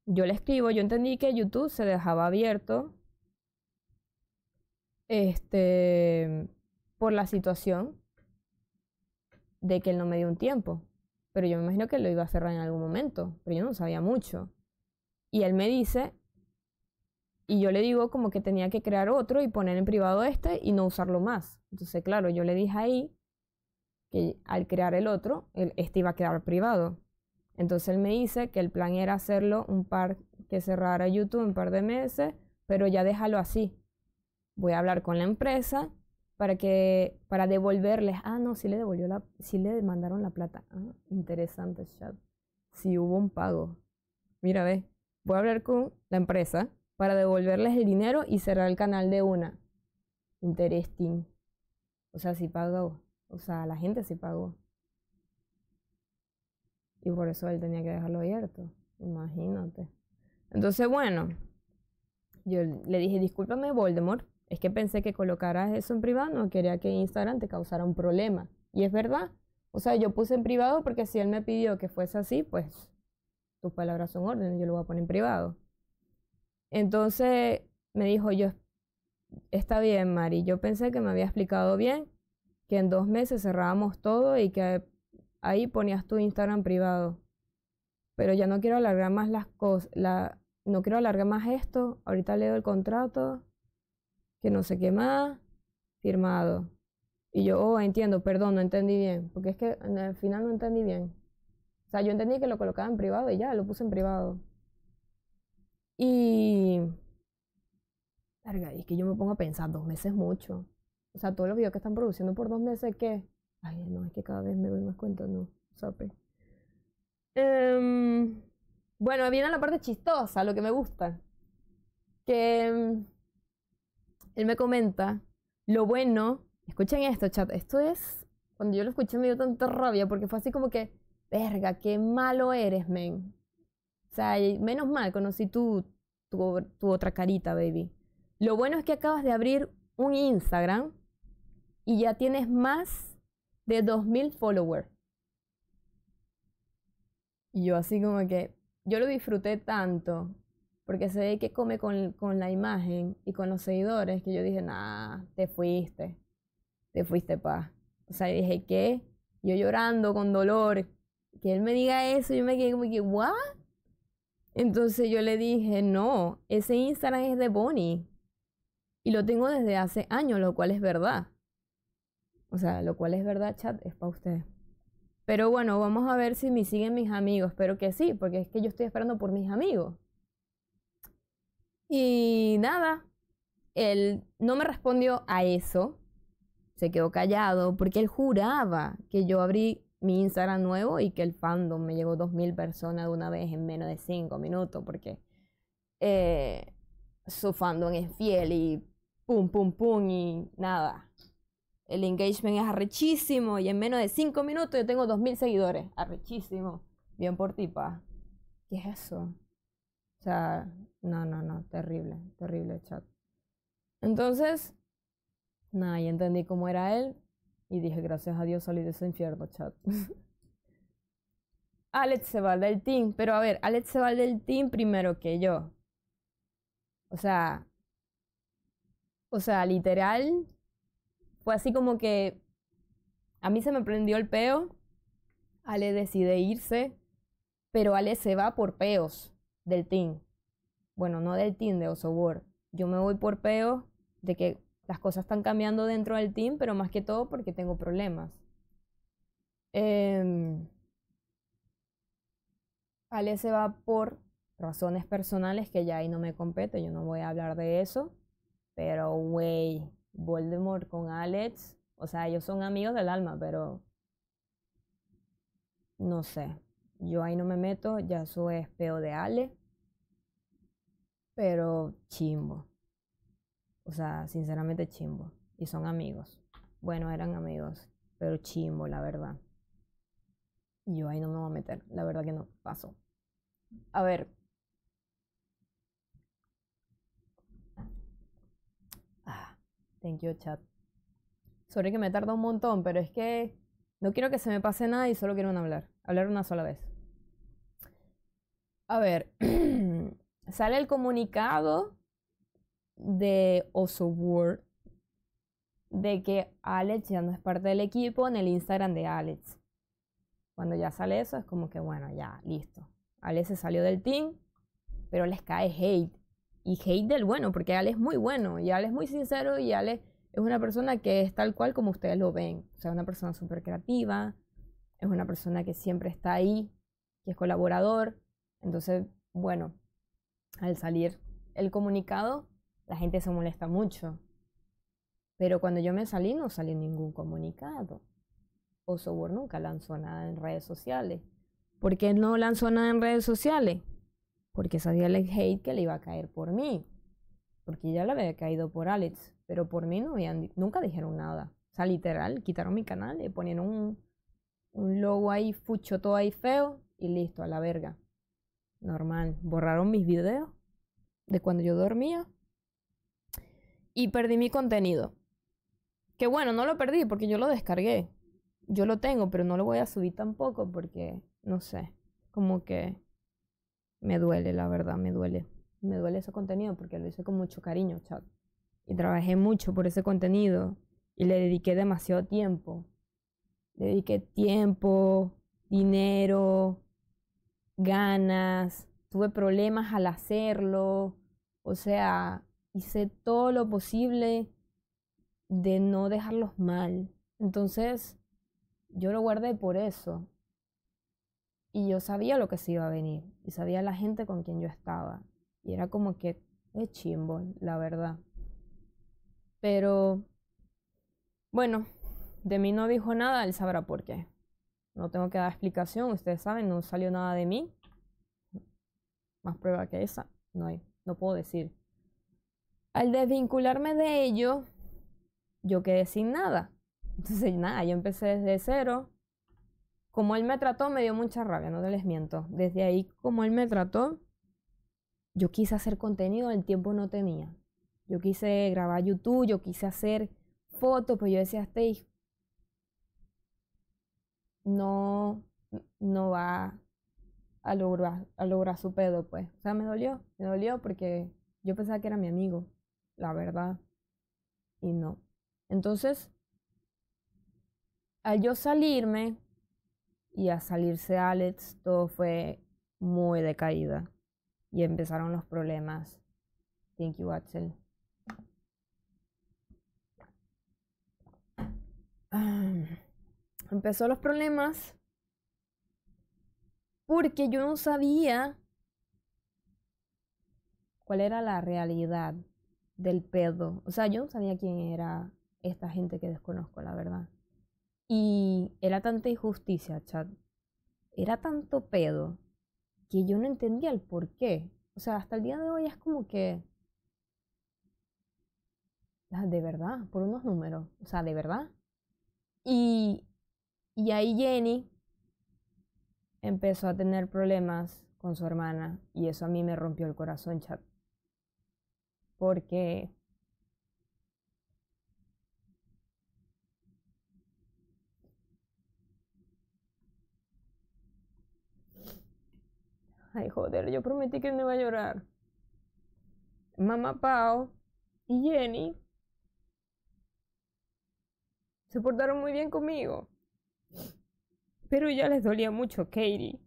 yo le escribo, yo entendí que YouTube se dejaba abierto este, por la situación de que él no me dio un tiempo. Pero yo me imagino que lo iba a cerrar en algún momento, pero yo no sabía mucho. Y él me dice, y yo le digo como que tenía que crear otro y poner en privado este y no usarlo más. Entonces, claro, yo le dije ahí que al crear el otro, el, este iba a quedar privado. Entonces él me dice que el plan era hacerlo un par que cerrara YouTube un par de meses, pero ya déjalo así. Voy a hablar con la empresa para que para devolverles. Ah, no, sí le devolvió la sí le mandaron la plata. Ah, interesante chat. si hubo un pago. Mira, ve voy a hablar con la empresa para devolverles el dinero y cerrar el canal de una. Interesting. O sea, si pagó. O sea, la gente sí pagó. Y por eso él tenía que dejarlo abierto. Imagínate. Entonces, bueno, yo le dije, discúlpame, Voldemort. Es que pensé que colocaras eso en privado, no quería que Instagram te causara un problema. Y es verdad. O sea, yo puse en privado porque si él me pidió que fuese así, pues tus palabras son orden, yo lo voy a poner en privado. Entonces me dijo, yo, está bien, Mari, yo pensé que me había explicado bien, que en dos meses cerrábamos todo y que ahí ponías tu Instagram privado. Pero ya no quiero alargar más las cosas, no quiero alargar más esto, ahorita leo el contrato, que no sé qué más, firmado. Y yo, oh, entiendo, perdón, no entendí bien, porque es que al final no entendí bien. O sea, yo entendí que lo colocaba en privado y ya, lo puse en privado. Y... Larga, es que yo me pongo a pensar, dos meses mucho. O sea, todos los videos que están produciendo por dos meses, ¿qué? Ay, no, es que cada vez me doy más cuenta, no, sape. Em, bueno, viene la parte chistosa, lo que me gusta. Que em, él me comenta, lo bueno, escuchen esto, chat, esto es, cuando yo lo escuché me dio tanta rabia porque fue así como que, verga, qué malo eres, men. O sea, menos mal, conocí tu, tu, otra carita, baby. Lo bueno es que acabas de abrir un Instagram y ya tienes más de 2.000 followers. Y yo así como que, yo lo disfruté tanto, porque se ve que come con, la imagen y con los seguidores, que yo dije, nah, te fuiste, te fuiste, pa. O sea, dije, ¿qué? Yo llorando con dolor, que él me diga eso, yo me quedé como que, ¿what? Entonces yo le dije, no, ese Instagram es de Bonnie. Y lo tengo desde hace años, lo cual es verdad. O sea, lo cual es verdad, chat, es para ustedes. Pero bueno, vamos a ver si me siguen mis amigos. Espero que sí, porque es que yo estoy esperando por mis amigos. Y nada, él no me respondió a eso. Se quedó callado porque él juraba que yo abrí mi Instagram nuevo y que el fandom me llegó 2.000 personas de una vez en menos de 5 minutos porque eh, su fandom es fiel y pum, pum, pum y nada. El engagement es arrechísimo y en menos de 5 minutos yo tengo 2.000 seguidores. Arrechísimo. Bien por ti, pa. ¿Qué es eso? O sea, no, no, no, terrible, terrible chat. Entonces, nada, ya entendí cómo era él, y dije, gracias a Dios salí de ese infierno, chat. Alex se va del team, pero a ver, Alex se va del team primero que yo. O sea, o sea, literal, fue así como que a mí se me prendió el peo, Ale decide irse, pero Ale se va por peos del team. Bueno, no del team de Osobor. Yo me voy por peos de que las cosas están cambiando dentro del team, pero más que todo porque tengo problemas. Eh, Ale se va por razones personales que ya ahí no me compete, yo no voy a hablar de eso, pero güey, Voldemort con Alex, o sea, ellos son amigos del alma, pero no sé, yo ahí no me meto, ya eso es de Ale, pero chimbo. O sea, sinceramente chimbo. Y son amigos. Bueno, eran amigos, pero chimbo, la verdad. yo ahí no me voy a meter, la verdad que no, paso. A ver. Ah, thank you, chat. Sorry que me tarda un montón, pero es que no quiero que se me pase nada y solo quiero hablar. Hablar una sola vez. A ver. Sale el comunicado de Oso World de que Alex ya no es parte del equipo en el Instagram de Alex. Cuando ya sale eso, es como que bueno, ya, listo. Alex se salió del team, pero les cae hate. Y hate del bueno, porque Alex es muy bueno, y Alex es muy sincero, y Alex es una persona que es tal cual como ustedes lo ven. O sea, una persona súper creativa, es una persona que siempre está ahí, que es colaborador. Entonces, bueno, al salir el comunicado, la gente se molesta mucho. Pero cuando yo me salí no salió ningún comunicado. Osobor nunca lanzó nada en redes sociales. ¿Por qué no lanzó nada en redes sociales? Porque sabía el hate que le iba a caer por mí. Porque ya le había caído por Alex, pero por mí nunca dijeron nada. O sea, literal, quitaron mi canal, y ponieron un, un logo ahí, fucho todo ahí feo y listo, a la verga. Normal. Borraron mis videos de cuando yo dormía y perdí mi contenido. Que bueno, no lo perdí porque yo lo descargué. Yo lo tengo, pero no lo voy a subir tampoco porque, no sé, como que me duele, la verdad, me duele. Me duele ese contenido porque lo hice con mucho cariño, chat. Y trabajé mucho por ese contenido y le dediqué demasiado tiempo. Le dediqué tiempo, dinero, ganas, tuve problemas al hacerlo. O sea, hice todo lo posible de no dejarlos mal. Entonces, yo lo guardé por eso. Y yo sabía lo que se iba a venir. Y sabía la gente con quien yo estaba. Y era como que es chimbo, la verdad. Pero, bueno, de mí no dijo nada, él sabrá por qué. No tengo que dar explicación, ustedes saben, no salió nada de mí. Más prueba que esa, no hay, no puedo decir. Al desvincularme de ello, yo quedé sin nada. Entonces, nada, yo empecé desde cero. Como él me trató, me dio mucha rabia, no te les miento. Desde ahí, como él me trató, yo quise hacer contenido, el tiempo no tenía. Yo quise grabar YouTube, yo quise hacer fotos, pues yo decía, este no, no va a lograr, a lograr su pedo, pues. O sea, me dolió, me dolió porque yo pensaba que era mi amigo la verdad. Y no. Entonces, al yo salirme y a salirse Alex, todo fue muy de Y empezaron los problemas. Thank you, Axel. Ah, empezó los problemas porque yo no sabía cuál era la realidad del pedo. O sea, yo no sabía quién era esta gente que desconozco, la verdad. Y era tanta injusticia, chat. Era tanto pedo que yo no entendía el por qué. O sea, hasta el día de hoy es como que... Ah, de verdad, por unos números. O sea, de verdad. Y, y ahí Jenny empezó a tener problemas con su hermana y eso a mí me rompió el corazón, chat porque Ay, joder, yo prometí que no iba a llorar. Mamá Pau y Jenny se portaron muy bien conmigo. Pero ya les dolía mucho Katie.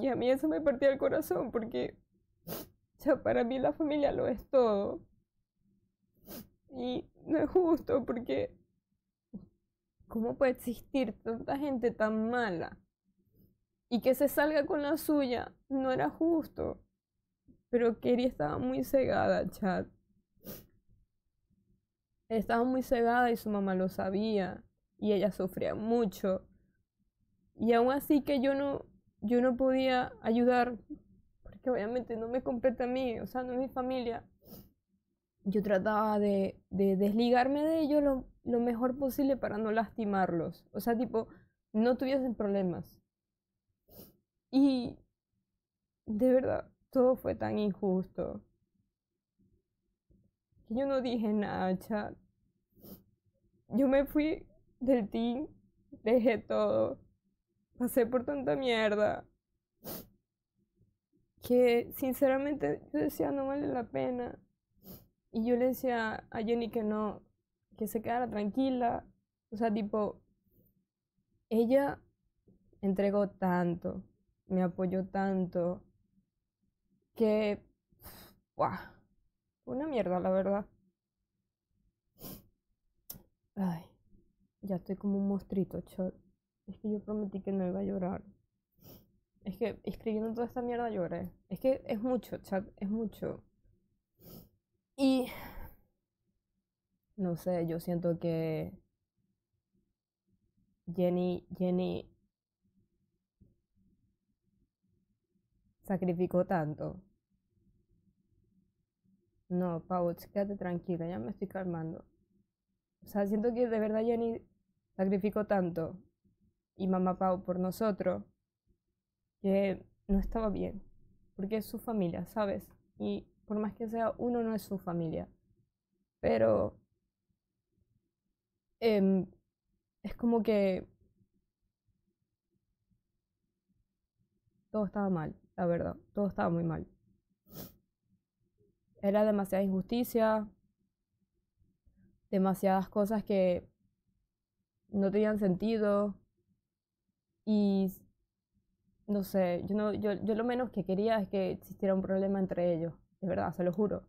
Y a mí eso me partía el corazón porque o para mí la familia lo es todo. Y no es justo porque ¿cómo puede existir tanta gente tan mala? Y que se salga con la suya no era justo. Pero Kerry estaba muy cegada, chat. Estaba muy cegada y su mamá lo sabía. Y ella sufría mucho. Y aún así que yo no yo no podía ayudar, porque obviamente no me compete a mí, o sea, no es mi familia. Yo trataba de, desligarme de ellos lo, mejor posible para no lastimarlos. O sea, tipo, no tuviesen problemas. Y de verdad, todo fue tan injusto. Que yo no dije nada, chat. Yo me fui del team, dejé todo Hacer por tanta mierda que sinceramente yo decía no vale la pena. Y yo le decía a Jenny que no, que se quedara tranquila. O sea, tipo, ella entregó tanto, me apoyó tanto, que... Una mierda, la verdad. Ay, ya estoy como un mostrito, es que yo prometí que no iba a llorar. Es que escribiendo toda esta mierda lloré. Es que es mucho, chat, es mucho. Y... No sé, yo siento que... Jenny, Jenny... Sacrificó tanto. No, Pau, quédate tranquila, ya me estoy calmando. O sea, siento que de verdad Jenny sacrificó tanto y Mamá Pau por nosotros, que no estaba bien, porque es su familia, ¿sabes? Y por más que sea, uno no es su familia. Pero em, es como que todo estaba mal, la verdad, todo estaba muy mal. Era demasiada injusticia, demasiadas cosas que no tenían sentido, y no sé, yo, no, yo, yo lo menos que quería es que existiera un problema entre ellos, es verdad, se lo juro.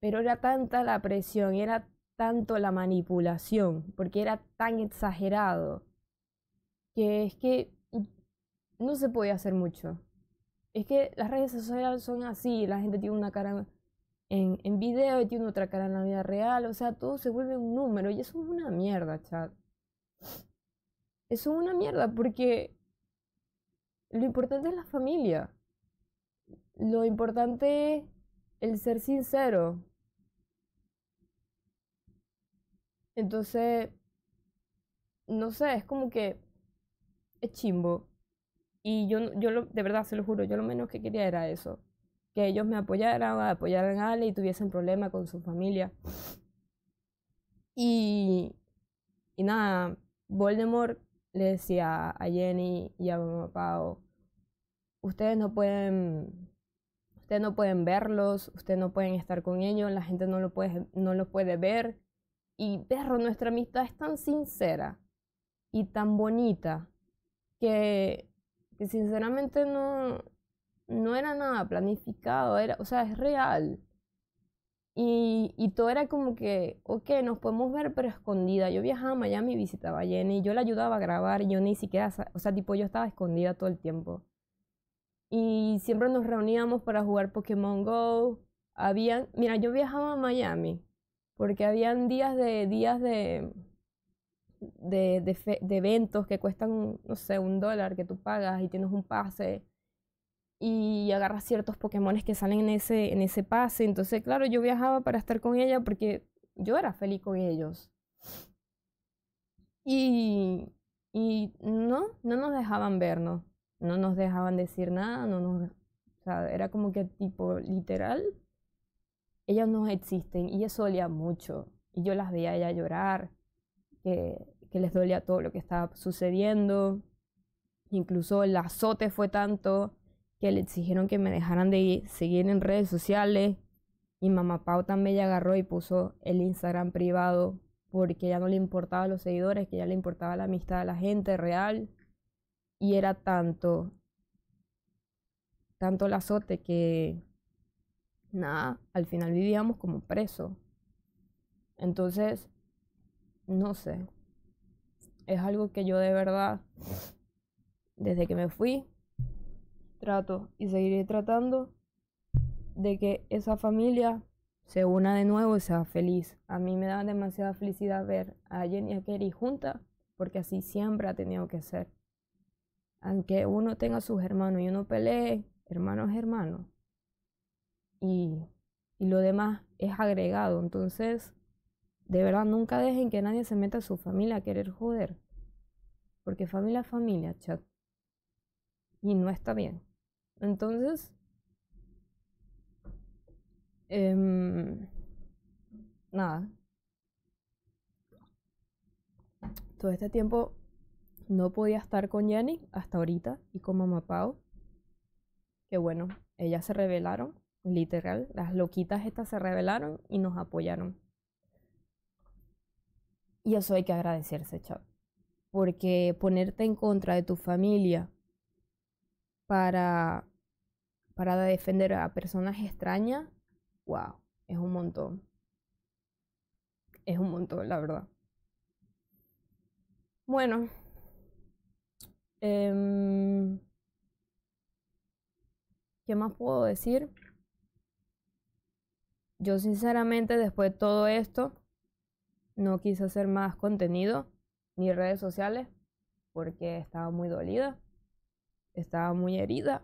Pero era tanta la presión era tanto la manipulación, porque era tan exagerado, que es que no se podía hacer mucho. Es que las redes sociales son así, la gente tiene una cara en, en video y tiene otra cara en la vida real, o sea, todo se vuelve un número y eso es una mierda, chat. Eso es una mierda porque lo importante es la familia. Lo importante es el ser sincero. Entonces, no sé, es como que es chimbo. Y yo, yo de verdad, se lo juro, yo lo menos que quería era eso. Que ellos me apoyaran, apoyaran a Ale y tuviesen problema con su familia. Y, y nada, Voldemort le decía a Jenny y a mamá Pau, oh, ustedes no pueden, ustedes no pueden verlos, ustedes no pueden estar con ellos, la gente no lo puede, no lo puede ver. Y perro, nuestra amistad es tan sincera y tan bonita que, sinceramente no, no era nada planificado, era, o sea, es real. Y, y, todo era como que, ok, nos podemos ver, pero escondida. Yo viajaba a Miami visitaba a Jenny, yo la ayudaba a grabar, yo ni siquiera, o sea, tipo, yo estaba escondida todo el tiempo. Y siempre nos reuníamos para jugar Pokémon Go. Habían, mira, yo viajaba a Miami porque habían días de, días de, de, de, de eventos que cuestan, no sé, un dólar que tú pagas y tienes un pase y agarra ciertos Pokémones que salen en ese, en ese pase. Entonces, claro, yo viajaba para estar con ella porque yo era feliz con ellos. Y, y no, no nos dejaban vernos, no nos dejaban decir nada, no nos, o sea, era como que tipo literal, ellas no existen y eso dolía mucho. Y yo las veía a ella llorar, que, que les dolía todo lo que estaba sucediendo. Incluso el azote fue tanto le exigieron que me dejaran de seguir en redes sociales. Y mamá Pau también agarró y puso el Instagram privado porque ya no le importaba los seguidores, que ya le importaba la amistad de la gente real. Y era tanto, tanto el azote que, nada, al final vivíamos como presos. Entonces, no sé, es algo que yo de verdad, desde que me fui, trato y seguiré tratando de que esa familia se una de nuevo y sea feliz. A mí me da demasiada felicidad ver a Jenny y a Kerry juntas, porque así siempre ha tenido que ser. Aunque uno tenga sus hermanos y uno pelee, hermano es hermano. Y, y lo demás es agregado. Entonces, de verdad, nunca dejen que nadie se meta a su familia a querer joder. Porque familia es familia, chat. Y no está bien. Entonces, em, nada. Todo este tiempo no podía estar con Yannick hasta ahorita y con Mamá Pau. Que bueno, ellas se rebelaron, literal. Las loquitas estas se rebelaron y nos apoyaron. Y eso hay que agradecerse, chao. Porque ponerte en contra de tu familia para, para defender a personas extrañas, wow, es un montón. Es un montón, la verdad. Bueno. Em, ¿Qué más puedo decir? Yo sinceramente después de todo esto no quise hacer más contenido ni redes sociales porque estaba muy dolida estaba muy herida,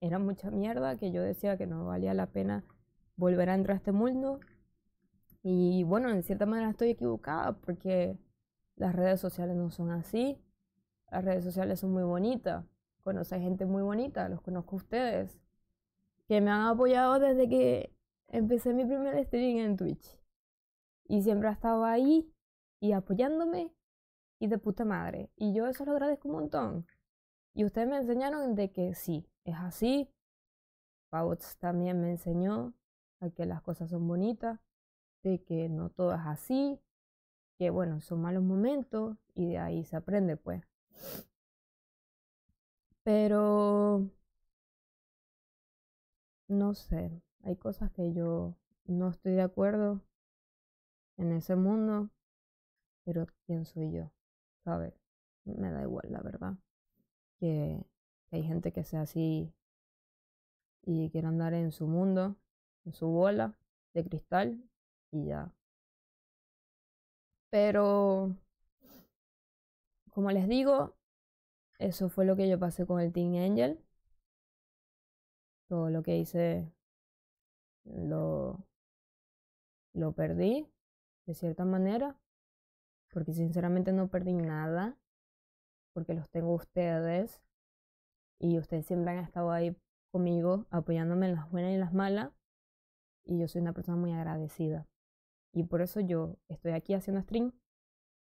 era mucha mierda que yo decía que no valía la pena volver a entrar a este mundo. Y bueno, en cierta manera estoy equivocada porque las redes sociales no son así. Las redes sociales son muy bonitas. Conozco gente muy bonita, los conozco ustedes, que me han apoyado desde que empecé mi primer streaming en Twitch. Y siempre ha estado ahí y apoyándome y de puta madre. Y yo eso lo agradezco un montón. Y ustedes me enseñaron de que sí, es así. Pautz también me enseñó a que las cosas son bonitas, de que no todo es así, que bueno, son malos momentos y de ahí se aprende pues. Pero, no sé, hay cosas que yo no estoy de acuerdo en ese mundo, pero ¿quién soy yo? ver Me da igual, la verdad que hay gente que sea así y quiere andar en su mundo, en su bola de cristal y ya. Pero, como les digo, eso fue lo que yo pasé con el Teen Angel. Todo lo que hice lo, lo perdí, de cierta manera, porque sinceramente no perdí nada porque los tengo ustedes y ustedes siempre han estado ahí conmigo, apoyándome en las buenas y en las malas, y yo soy una persona muy agradecida. Y por eso yo estoy aquí haciendo stream,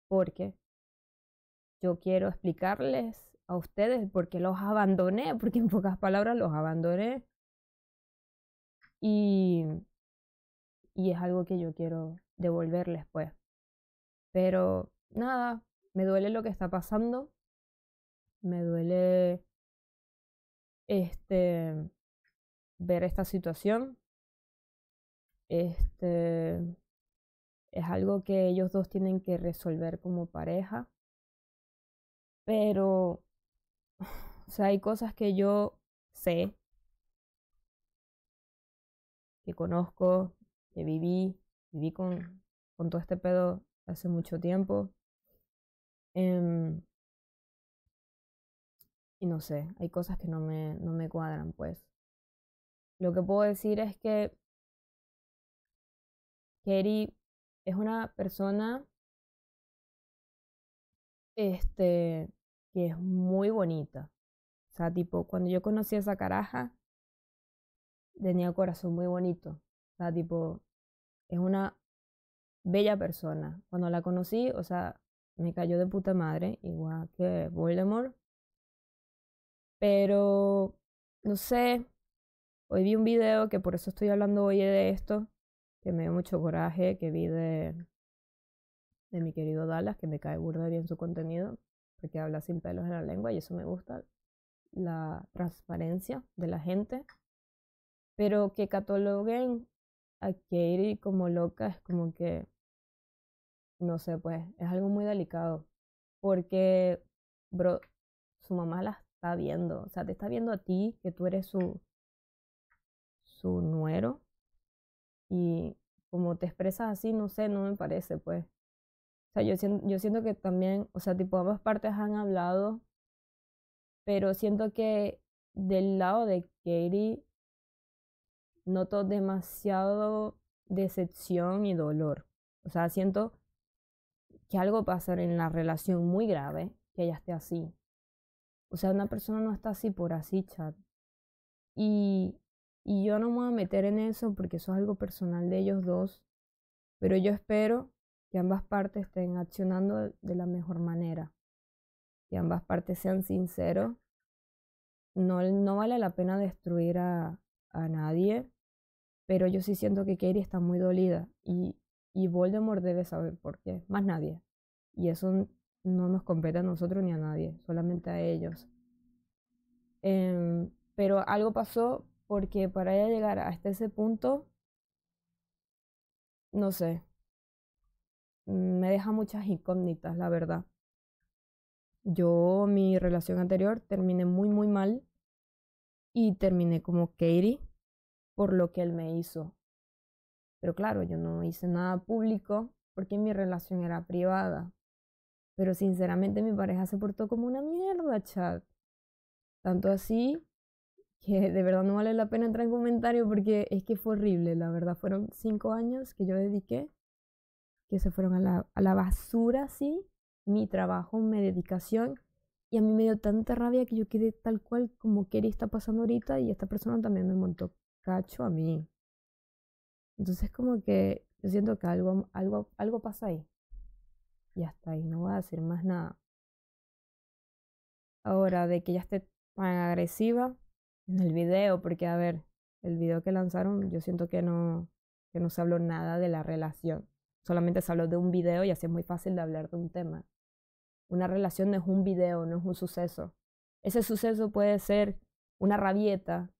porque yo quiero explicarles a ustedes por qué los abandoné, porque en pocas palabras los abandoné. Y, y es algo que yo quiero devolverles, pues. Pero nada, me duele lo que está pasando, me duele este, ver esta situación. Este, es algo que ellos dos tienen que resolver como pareja. Pero, o hay cosas que yo sé, que conozco, que viví, viví con, con todo este pedo hace mucho tiempo. Em, y no sé, hay cosas que no me, cuadran, pues. Lo que puedo decir es que Kerry es una persona este, que es muy bonita. O sea, tipo, cuando yo conocí a esa caraja, tenía corazón muy bonito. O sea, tipo, es una bella persona. Cuando la conocí, o sea, me cayó de puta madre, igual que Voldemort. Pero, no sé, hoy vi un video que por eso estoy hablando hoy de esto, que me dio mucho coraje, que vi de, de mi querido Dallas, que me cae burda bien su contenido, porque habla sin pelos en la lengua y eso me gusta, la transparencia de la gente. Pero que cataloguen a Katie como loca es como que, no sé, pues es algo muy delicado, porque, bro, su mamá las está viendo. O sea, te está viendo a ti, que tú eres su, su nuero. Y como te expresas así, no sé, no me parece, pues. O sea, yo siento, yo siento que también, o sea, tipo, ambas partes han hablado, pero siento que del lado de Katie noto demasiado decepción y dolor. O sea, siento que algo pasa en la relación muy grave que ella esté así. O sea, una persona no está así por así, chat. Y, y yo no me voy a meter en eso porque eso es algo personal de ellos dos. Pero yo espero que ambas partes estén accionando de la mejor manera. Que ambas partes sean sinceros. No, no vale la pena destruir a, a nadie. Pero yo sí siento que Katie está muy dolida. Y, y Voldemort debe saber por qué. Más nadie. Y eso no nos compete a nosotros ni a nadie, solamente a ellos. Eh, pero algo pasó porque para ella llegar hasta ese punto, no sé, me deja muchas incógnitas, la verdad. Yo mi relación anterior terminé muy, muy mal y terminé como Katie por lo que él me hizo. Pero claro, yo no hice nada público porque mi relación era privada. Pero sinceramente mi pareja se portó como una mierda, chat. Tanto así que de verdad no vale la pena entrar en comentario porque es que fue horrible, la verdad. Fueron cinco años que yo dediqué, que se fueron a la, a la basura, sí. Mi trabajo, mi dedicación. Y a mí me dio tanta rabia que yo quedé tal cual como quería está pasando ahorita y esta persona también me montó cacho a mí. Entonces como que yo siento que algo, algo, algo pasa ahí. Ya hasta ahí, no voy a decir más nada. Ahora, de que ya esté tan agresiva en el video, porque a ver, el video que lanzaron, yo siento que no, que no se habló nada de la relación. Solamente se habló de un video y así es muy fácil de hablar de un tema. Una relación no es un video, no es un suceso. Ese suceso puede ser una rabieta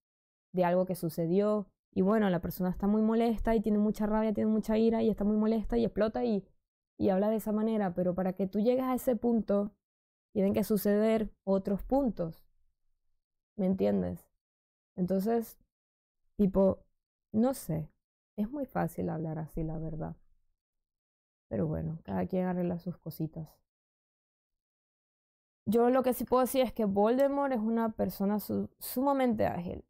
de algo que sucedió y bueno, la persona está muy molesta y tiene mucha rabia, tiene mucha ira y está muy molesta y explota y y habla de esa manera, pero para que tú llegues a ese punto, tienen que suceder otros puntos. ¿Me entiendes? Entonces, tipo, no sé, es muy fácil hablar así, la verdad. Pero bueno, cada quien arregla sus cositas. Yo lo que sí puedo decir es que Voldemort es una persona sumamente ágil.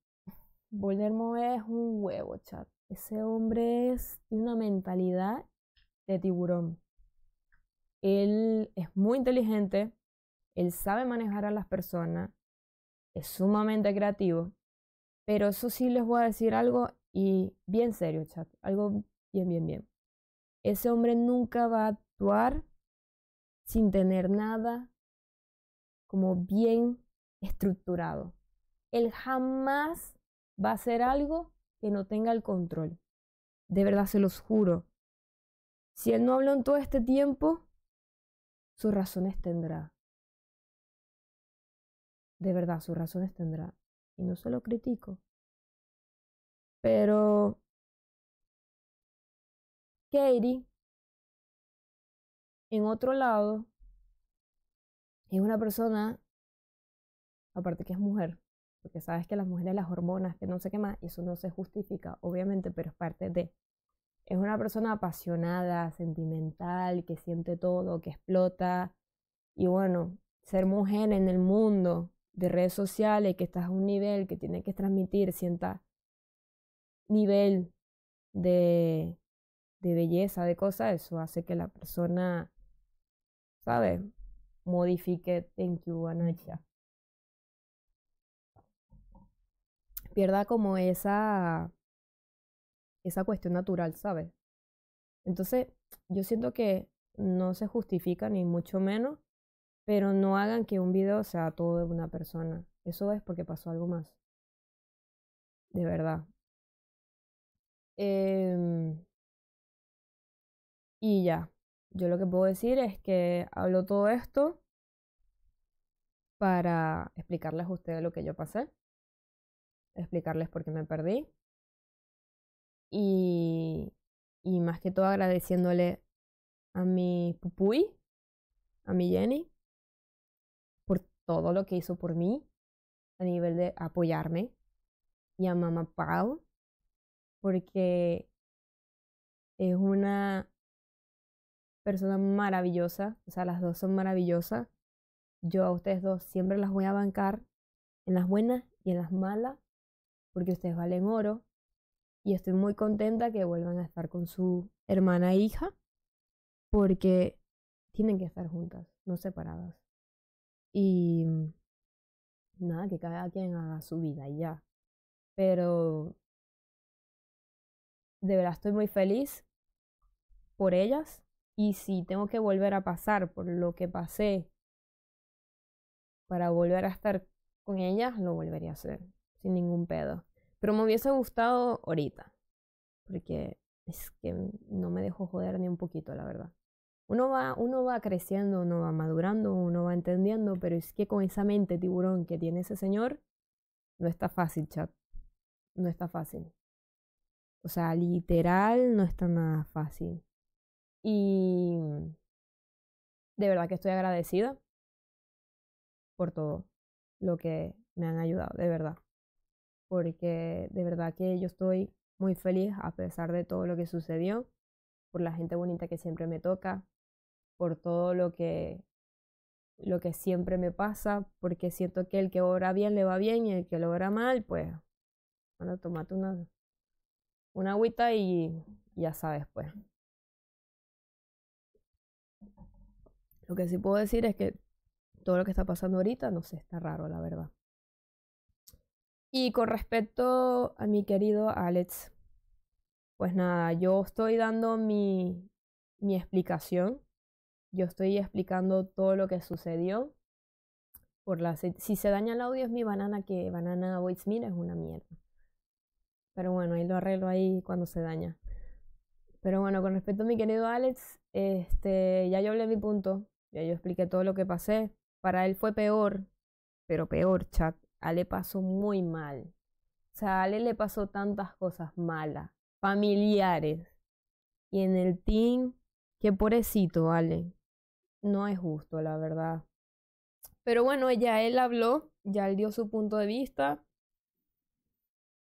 Voldemort es un huevo, chat. Ese hombre es, una mentalidad de tiburón. Él es muy inteligente, él sabe manejar a las personas, es sumamente creativo, pero eso sí les voy a decir algo y bien serio, chat, algo bien, bien, bien. Ese hombre nunca va a actuar sin tener nada como bien estructurado. Él jamás va a hacer algo que no tenga el control. De verdad, se los juro. Si él no habló en todo este tiempo, sus razones tendrá. De verdad, sus razones tendrá. Y no se lo critico. Pero Katie, en otro lado, es una persona, aparte que es mujer, porque sabes que las mujeres las hormonas, que no sé qué más, y eso no se justifica, obviamente, pero es parte de es una persona apasionada, sentimental, que siente todo, que explota. Y bueno, ser mujer en el mundo de redes sociales, que estás a un nivel que tiene que transmitir sienta nivel de, de belleza, de cosas, eso hace que la persona, ¿sabes? Modifique, thank you, Pierda como esa esa cuestión natural, ¿sabes? Entonces, yo siento que no se justifica ni mucho menos, pero no hagan que un video sea todo de una persona. Eso es porque pasó algo más. De verdad. Em, y ya, yo lo que puedo decir es que hablo todo esto para explicarles a ustedes lo que yo pasé, explicarles por qué me perdí, y, y más que todo agradeciéndole a mi pupuy, a mi Jenny, por todo lo que hizo por mí a nivel de apoyarme y a mamá Pau porque es una persona maravillosa, o sea, las dos son maravillosas. Yo a ustedes dos siempre las voy a bancar en las buenas y en las malas, porque ustedes valen oro, y estoy muy contenta que vuelvan a estar con su hermana e hija porque tienen que estar juntas, no separadas. Y mm, nada, que cada quien haga su vida y ya. Pero de verdad estoy muy feliz por ellas y si tengo que volver a pasar por lo que pasé para volver a estar con ellas, lo volvería a hacer, sin ningún pedo. Pero me hubiese gustado ahorita. Porque es que no me dejó joder ni un poquito, la verdad. Uno va, uno va creciendo, uno va madurando, uno va entendiendo, pero es que con esa mente tiburón que tiene ese señor, no está fácil, chat. No está fácil. O sea, literal, no está nada fácil. Y de verdad que estoy agradecida por todo lo que me han ayudado, de verdad porque de verdad que yo estoy muy feliz a pesar de todo lo que sucedió, por la gente bonita que siempre me toca, por todo lo que lo que siempre me pasa, porque siento que el que obra bien le va bien y el que lo obra mal, pues, bueno, tomate una, una agüita y ya sabes, pues. Lo que sí puedo decir es que todo lo que está pasando ahorita, no sé, está raro, la verdad. Y con respecto a mi querido Alex, pues nada, yo estoy dando mi, explicación. Yo estoy explicando todo lo que sucedió. Por la, si, se daña el audio es mi banana, que banana voice mira es una mierda. Pero bueno, ahí lo arreglo ahí cuando se daña. Pero bueno, con respecto a mi querido Alex, este, ya yo hablé mi punto, ya yo expliqué todo lo que pasé. Para él fue peor, pero peor, chat. Ale pasó muy mal. O sea, Ale le pasó tantas cosas malas, familiares. Y en el team, qué pobrecito, Ale. No es justo, la verdad. Pero bueno, ya él habló, ya él dio su punto de vista.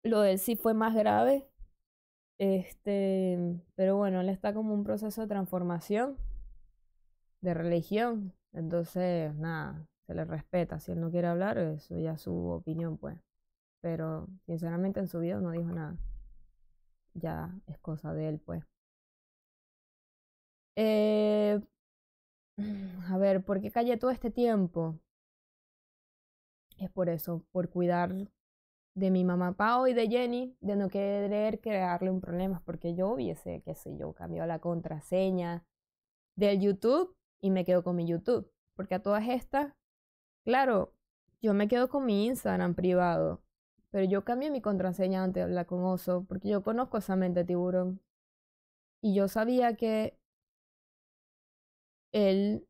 Lo de sí fue más grave. Este, pero bueno, él está como un proceso de transformación, de religión. Entonces, nada, le respeta. Si él no quiere hablar, eso ya es su opinión, pues. Pero sinceramente en su video no dijo nada. Ya es cosa de él, pues. Eh, a ver, ¿por qué callé todo este tiempo? Es por eso, por cuidar de mi mamá Pau y de Jenny, de no querer crearle un problema, porque yo hubiese, qué sé yo, cambió la contraseña del YouTube y me quedo con mi YouTube, porque a todas estas Claro, yo me quedo con mi Instagram privado, pero yo cambié mi contraseña antes de hablar con Oso, porque yo conozco esa mente tiburón. Y yo sabía que él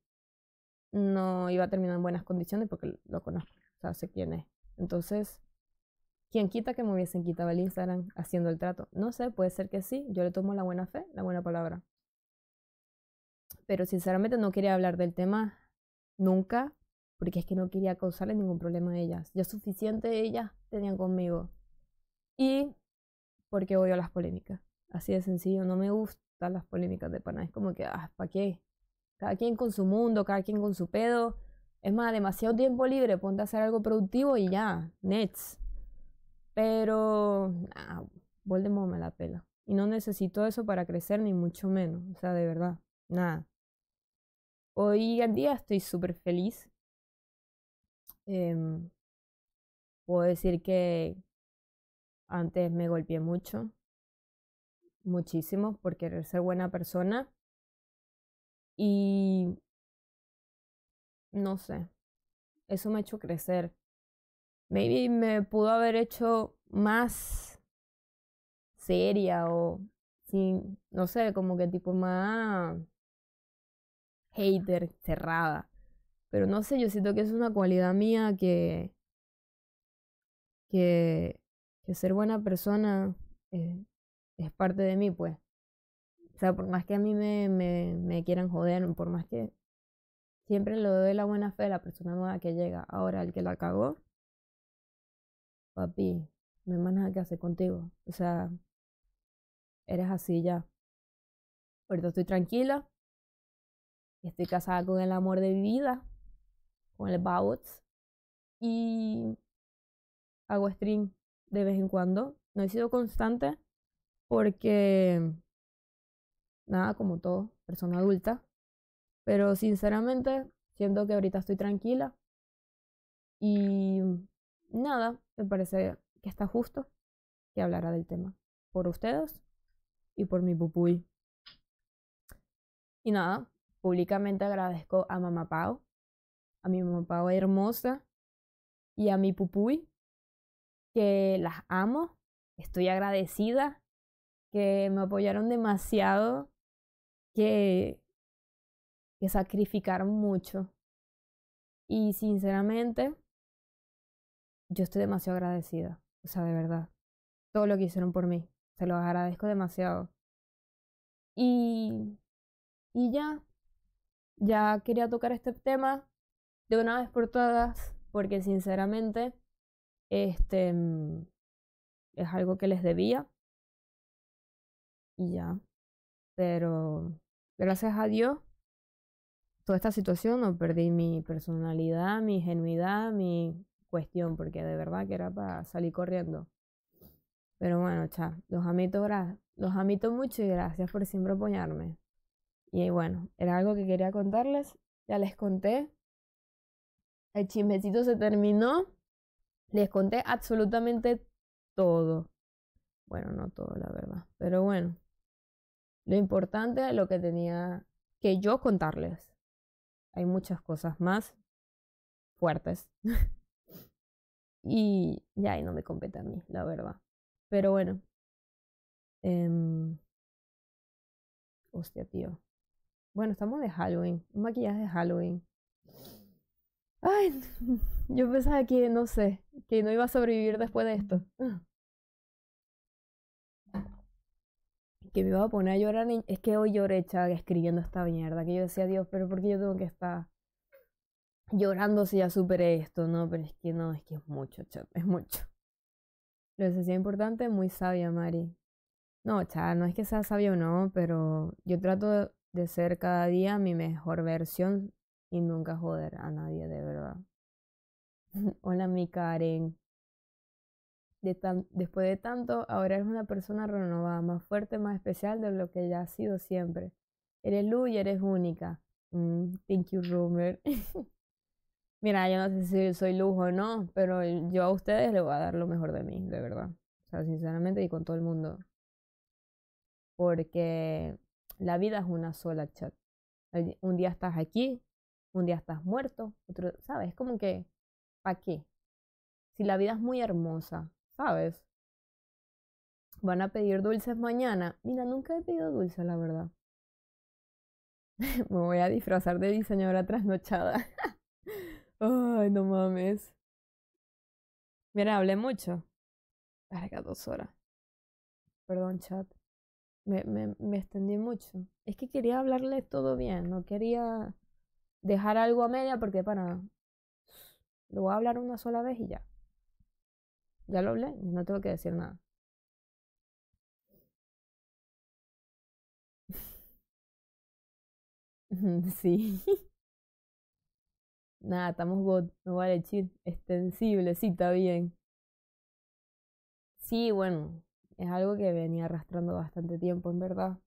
no iba a terminar en buenas condiciones porque lo conozco, o sea, sé quién es. Entonces, ¿quién quita que me hubiesen quitado el Instagram haciendo el trato? No sé, puede ser que sí, yo le tomo la buena fe, la buena palabra. Pero sinceramente no quería hablar del tema nunca porque es que no quería causarle ningún problema a ellas. Ya suficiente de ellas tenían conmigo. Y porque odio las polémicas. Así de sencillo, no me gustan las polémicas de pana. Es como que, ah, ¿para qué? Cada quien con su mundo, cada quien con su pedo. Es más, demasiado tiempo libre, ponte a hacer algo productivo y ya, nets. Pero, ah Voldemort la pela. Y no necesito eso para crecer, ni mucho menos. O sea, de verdad, nada. Hoy al día estoy súper feliz Em, puedo decir que antes me golpeé mucho, muchísimo, por querer ser buena persona. Y no sé, eso me ha hecho crecer. Maybe me pudo haber hecho más seria o sin, no sé, como que tipo más hater, cerrada. Pero no sé, yo siento que es una cualidad mía que. que. que ser buena persona eh, es parte de mí, pues. O sea, por más que a mí me, me, me quieran joder, por más que. Siempre le doy la buena fe a la persona nueva que llega. Ahora, el que la cagó, papi, no hay más nada que hacer contigo. O sea, eres así ya. Ahorita estoy tranquila. Estoy casada con el amor de mi vida con el bouts Y hago stream de vez en cuando. No he sido constante porque, nada, como todo, persona adulta. Pero sinceramente, siento que ahorita estoy tranquila. Y nada, me parece que está justo que hablara del tema. Por ustedes y por mi pupuy. Y nada, públicamente agradezco a Mamá Pau a mi mamá hermosa y a mi pupuy, que las amo, estoy agradecida, que me apoyaron demasiado, que, que sacrificaron mucho. Y sinceramente, yo estoy demasiado agradecida, o sea, de verdad. Todo lo que hicieron por mí, se los agradezco demasiado. Y, y ya, ya quería tocar este tema de una vez por todas, porque sinceramente este, mm, es algo que les debía. Y ya. Pero gracias a Dios, toda esta situación no perdí mi personalidad, mi ingenuidad, mi cuestión, porque de verdad que era para salir corriendo. Pero bueno, cha, los amito, los amito mucho y gracias por siempre apoyarme. Y bueno, era algo que quería contarles, ya les conté, el chismecito se terminó. Les conté absolutamente todo. Bueno, no todo, la verdad. Pero bueno. Lo importante es lo que tenía que yo contarles. Hay muchas cosas más fuertes. y ya ahí no me compete a mí, la verdad. Pero bueno. Em, hostia, tío. Bueno, estamos de Halloween. Un maquillaje de Halloween. Ay, yo pensaba que, no sé, que no iba a sobrevivir después de esto. Ah. Que me iba a poner a llorar. Es que hoy lloré, chaval, escribiendo esta mierda. Que yo decía, Dios, pero ¿por qué yo tengo que estar llorando si ya superé esto? No, pero es que no, es que es mucho, chaval, es mucho. Lo decía importante, muy sabia, Mari. No, chaval, no es que sea sabio o no, pero yo trato de ser cada día mi mejor versión y nunca joder a nadie de verdad. Hola mi Karen. después de tanto, ahora eres una persona renovada, más fuerte, más especial de lo que ya has sido siempre. Eres luz y eres única. Mm, thank you, Rumor. Mira, yo no sé si soy lujo o no, pero yo a ustedes les voy a dar lo mejor de mí, de verdad. O sea, sinceramente y con todo el mundo. Porque la vida es una sola, chat. Un día estás aquí un día estás muerto, otro, ¿sabes? Es como que, ¿para qué? Si la vida es muy hermosa, ¿sabes? Van a pedir dulces mañana. Mira, nunca he pedido dulces, la verdad. Me voy a disfrazar de diseñadora trasnochada. Ay, no mames. Mira, hablé mucho. Carga dos horas. Perdón, chat. Me, me, me extendí mucho. Es que quería hablarle todo bien, no quería dejar algo a media porque para lo voy a hablar una sola vez y ya. Ya lo hablé, no tengo que decir nada. sí. nada, estamos Me no vale decir extensible, sí, está bien. Sí, bueno, es algo que venía arrastrando bastante tiempo, en verdad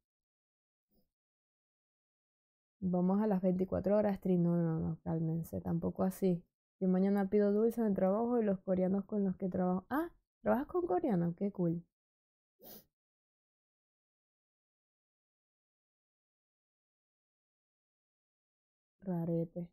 vamos a las 24 horas, Tri, no, no, no, cálmense, tampoco así. Yo mañana pido dulce en el trabajo y los coreanos con los que trabajo. Ah, ¿trabajas con coreanos? Qué cool. Rarete.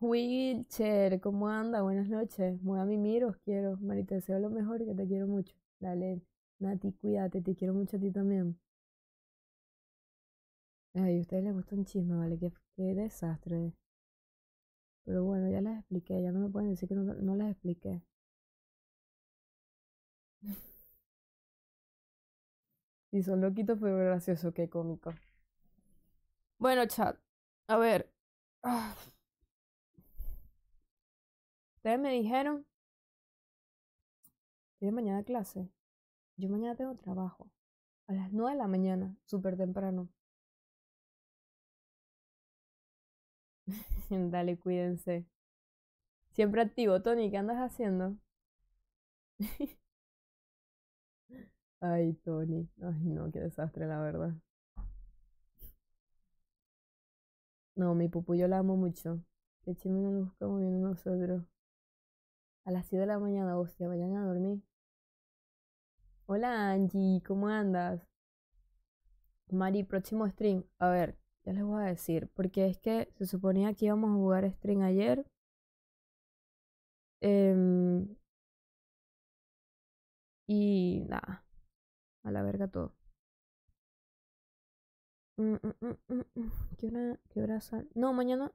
Wilcher, ¿cómo anda? Buenas noches. Muy a mi miros, quiero. Marita, deseo lo mejor y que te quiero mucho. Dale, Nati, cuídate, te quiero mucho a ti también. Ay, a ustedes les gusta un chisme, ¿vale? Qué, desastre. Pero bueno, ya les expliqué, ya no me pueden decir que no, no les expliqué. Y son loquitos, pero gracioso, qué cómico. Bueno, chat, a ver. Ah. Ustedes me dijeron de mañana clase? Yo mañana tengo trabajo. A las nueve de la mañana, súper temprano. Dale, cuídense. Siempre activo, Tony, ¿qué andas haciendo? Ay, Tony. Ay, no, qué desastre, la verdad. No, mi pupu yo la amo mucho. Que chino nos muy bien nosotros. A las 7 de la mañana, hostia, vayan a dormir. Hola Angie, ¿cómo andas? Mari, próximo stream. A ver, ya les voy a decir, porque es que se suponía que íbamos a jugar stream ayer. Em, y nada, a la verga todo. Mm, mm, mm, ¿Qué hora, qué No, mañana.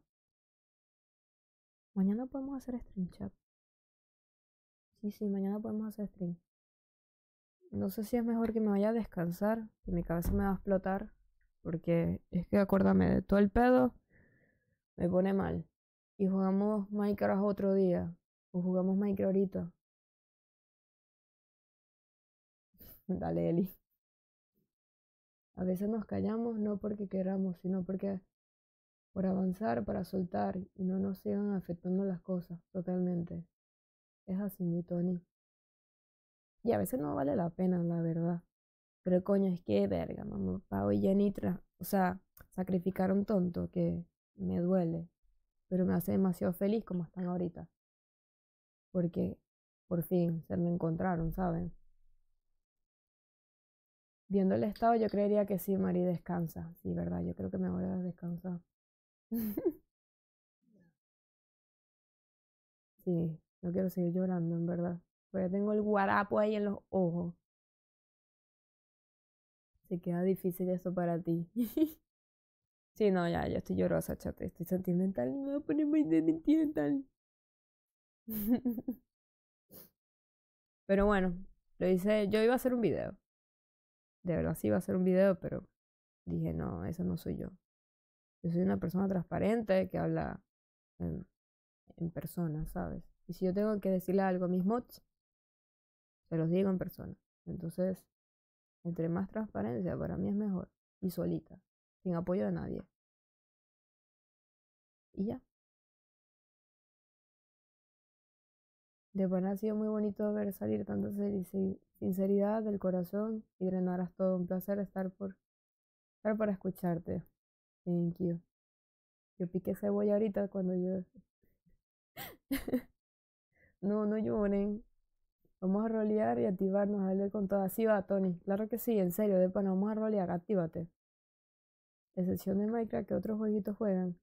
Mañana podemos hacer stream chat. Sí, sí, mañana podemos hacer stream no sé si es mejor que me vaya a descansar, que mi cabeza me va a explotar, porque es que acuérdame de todo el pedo, me pone mal. Y jugamos Minecraft otro día, o jugamos Minecraft ahorita. Dale, Eli. A veces nos callamos no porque queramos, sino porque por avanzar, para soltar y no nos sigan afectando las cosas totalmente. Es así, mi Tony. Y a veces no vale la pena, la verdad. Pero coño, es que verga, mamá, Pau y Yenitra, o sea, sacrificaron tonto que me duele. Pero me hace demasiado feliz como están ahorita. Porque por fin se me encontraron, ¿saben? Viendo el estado, yo creería que sí, María descansa. Sí, verdad, yo creo que me voy a descansar. sí, no quiero seguir llorando, en verdad. Porque tengo el guarapo ahí en los ojos. Se queda difícil eso para ti. sí, no, ya, yo estoy llorosa, chate, Estoy sentimental. Me voy a poner muy sentimental. pero bueno, lo hice. Yo iba a hacer un video. De verdad, sí iba a hacer un video, pero dije, no, eso no soy yo. Yo soy una persona transparente que habla en, en persona, ¿sabes? Y si yo tengo que decirle algo a mis los digo en persona. Entonces, entre más transparencia para mí es mejor. Y solita, sin apoyo de nadie. Y ya. De verdad ha sido muy bonito ver salir tanta sinceridad del corazón y drenarás todo. Un placer estar por estar para escucharte. Thank you. Yo piqué cebolla ahorita cuando yo. no, no lloren. Vamos a rolear y activarnos, a ver con todo. Así va, Tony. Claro que sí, en serio, de pana, vamos a rolear, actívate. Excepción de Minecraft, que otros jueguitos juegan.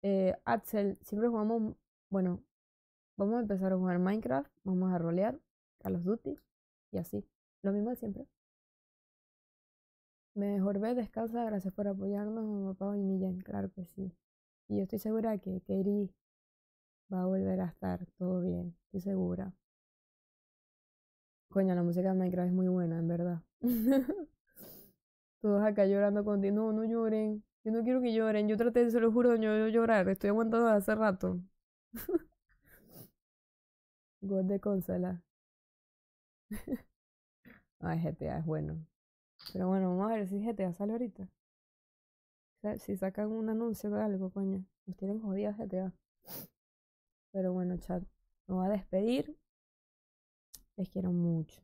Eh, Axel, siempre jugamos. Bueno, vamos a empezar a jugar Minecraft, vamos a rolear, a los Duty, y así. Lo mismo de siempre. Mejor ve, descansa, gracias por apoyarnos, papá y Millán, claro que sí. Y yo estoy segura que Kerry va a volver a estar todo bien, estoy segura. Coño, la música de Minecraft es muy buena, en verdad. Todos acá llorando contigo. No, no lloren. Yo no quiero que lloren. Yo traté, se lo juro, yo no llorar. Estoy aguantando hace rato. God de consola. Ay, GTA es bueno. Pero bueno, vamos a ver si GTA sale ahorita. Si sacan un anuncio o algo, coño. Nos tienen jodidas GTA. Pero bueno, chat. Nos va a despedir. Les quiero mucho.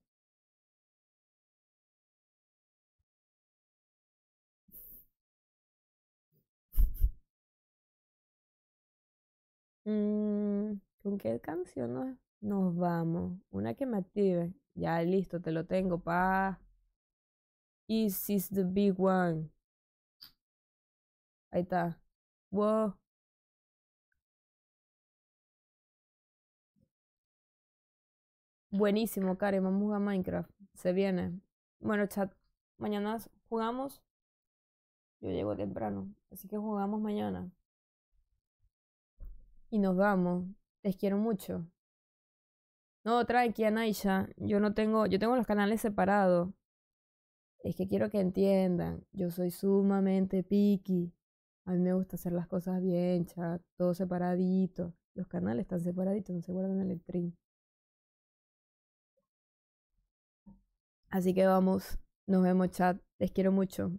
Mm, ¿Con qué canción nos, vamos? Una que me active. Ya listo, te lo tengo, pa. This is the big one. Ahí está. Wow. Buenísimo, Karen, vamos a Minecraft. Se viene. Bueno, chat, mañana jugamos. Yo llego temprano, así que jugamos mañana. Y nos vamos. Les quiero mucho. No, tranqui, Anaisha. Yo no tengo, yo tengo los canales separados. Es que quiero que entiendan. Yo soy sumamente piqui. A mí me gusta hacer las cosas bien, chat. Todo separadito. Los canales están separaditos, no se guardan en el stream Así que vamos, nos vemos chat, les quiero mucho.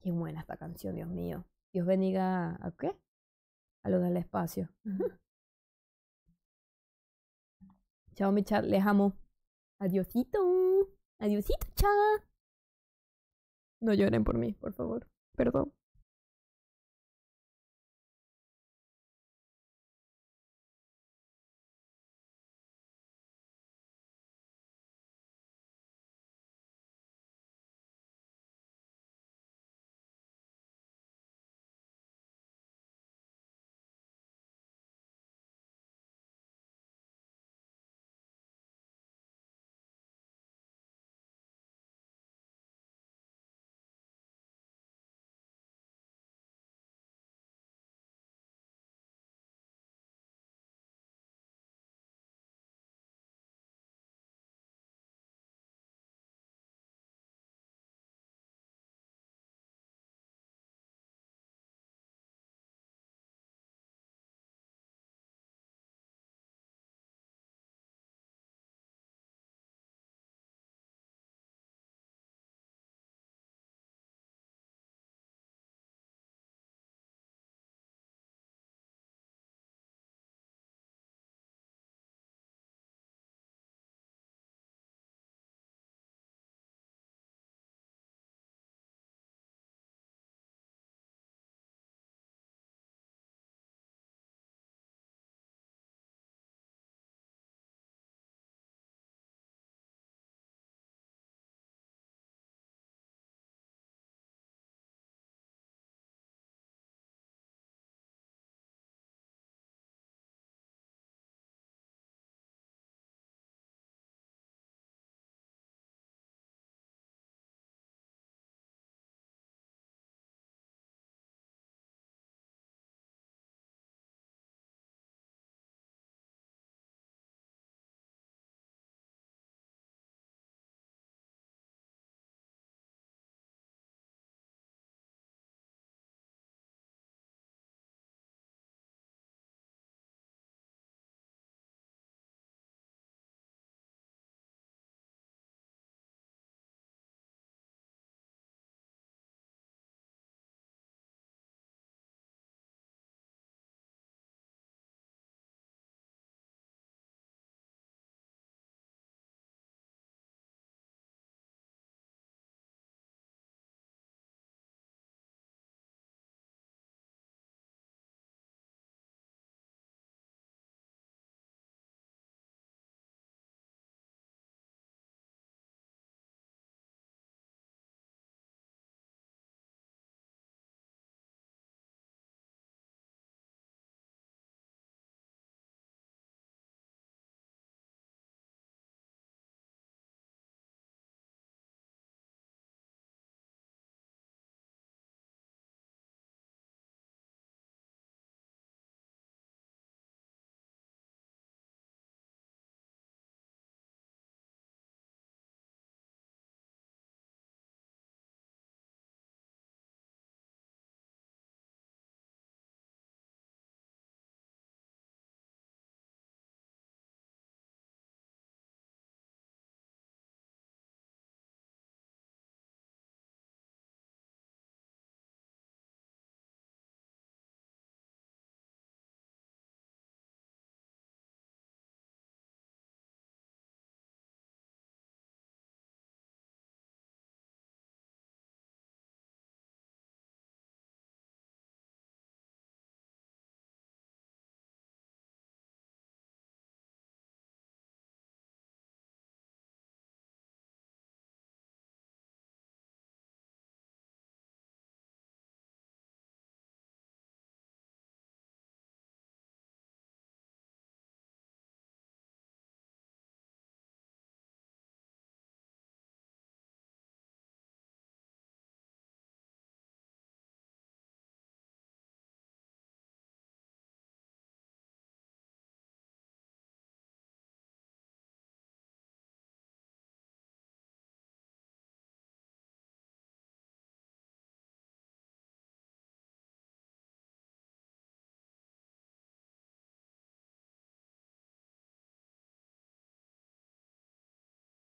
Qué buena esta canción, Dios mío. Dios bendiga a qué? A lo del espacio. Chao mi chat, les amo. Adiosito. Adiosito, chat. No lloren por mí, por favor. Perdón.